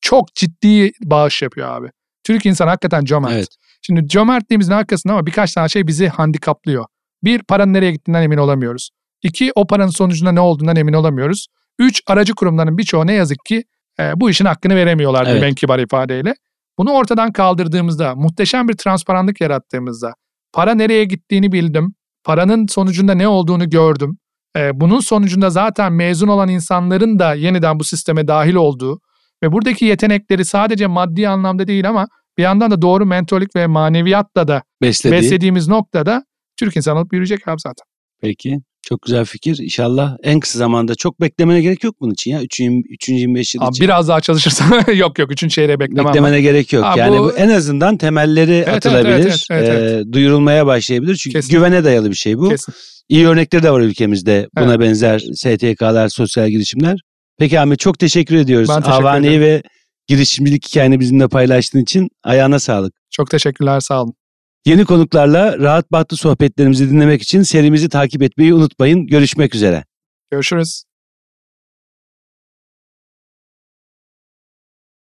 çok ciddi bağış yapıyor abi. Türk insan hakikaten cömert. Evet. Şimdi cömertliğimizin arkasında ama birkaç tane şey bizi handikaplıyor. Bir, paranın nereye gittiğinden emin olamıyoruz. İki, o paranın sonucunda ne olduğundan emin olamıyoruz. Üç, aracı kurumların birçoğu ne yazık ki e, bu işin hakkını veremiyorlar evet. ben kibar ifadeyle. Bunu ortadan kaldırdığımızda, muhteşem bir transparanlık yarattığımızda, Para nereye gittiğini bildim. Paranın sonucunda ne olduğunu gördüm. E, bunun sonucunda zaten mezun olan insanların da yeniden bu sisteme dahil olduğu ve buradaki yetenekleri sadece maddi anlamda değil ama bir yandan da doğru mentorluk ve maneviyatla da Beslediği. beslediğimiz noktada Türk insanı olup yürüyecek abi zaten. Peki çok güzel fikir. İnşallah en kısa zamanda çok beklemene gerek yok bunun için ya. 3. 3. 25 yıl Abi Biraz daha çalışırsan [LAUGHS] yok yok 3. çeyreğe beklemem. Beklemene ben. gerek yok. Abi yani bu... bu en azından temelleri evet, atılabilir. Evet, evet, evet, evet. E, duyurulmaya başlayabilir. Çünkü Kesin. güvene dayalı bir şey bu. Kesin. İyi örnekleri de var ülkemizde. Buna evet. benzer STK'lar, sosyal girişimler. Peki Ahmet çok teşekkür ediyoruz. Ben teşekkür Avaneyi ederim. ve girişimcilik hikayeni bizimle paylaştığın için ayağına sağlık. Çok teşekkürler sağ olun. Yeni konuklarla rahat bahtlı sohbetlerimizi dinlemek için serimizi takip etmeyi unutmayın. Görüşmek üzere. Görüşürüz.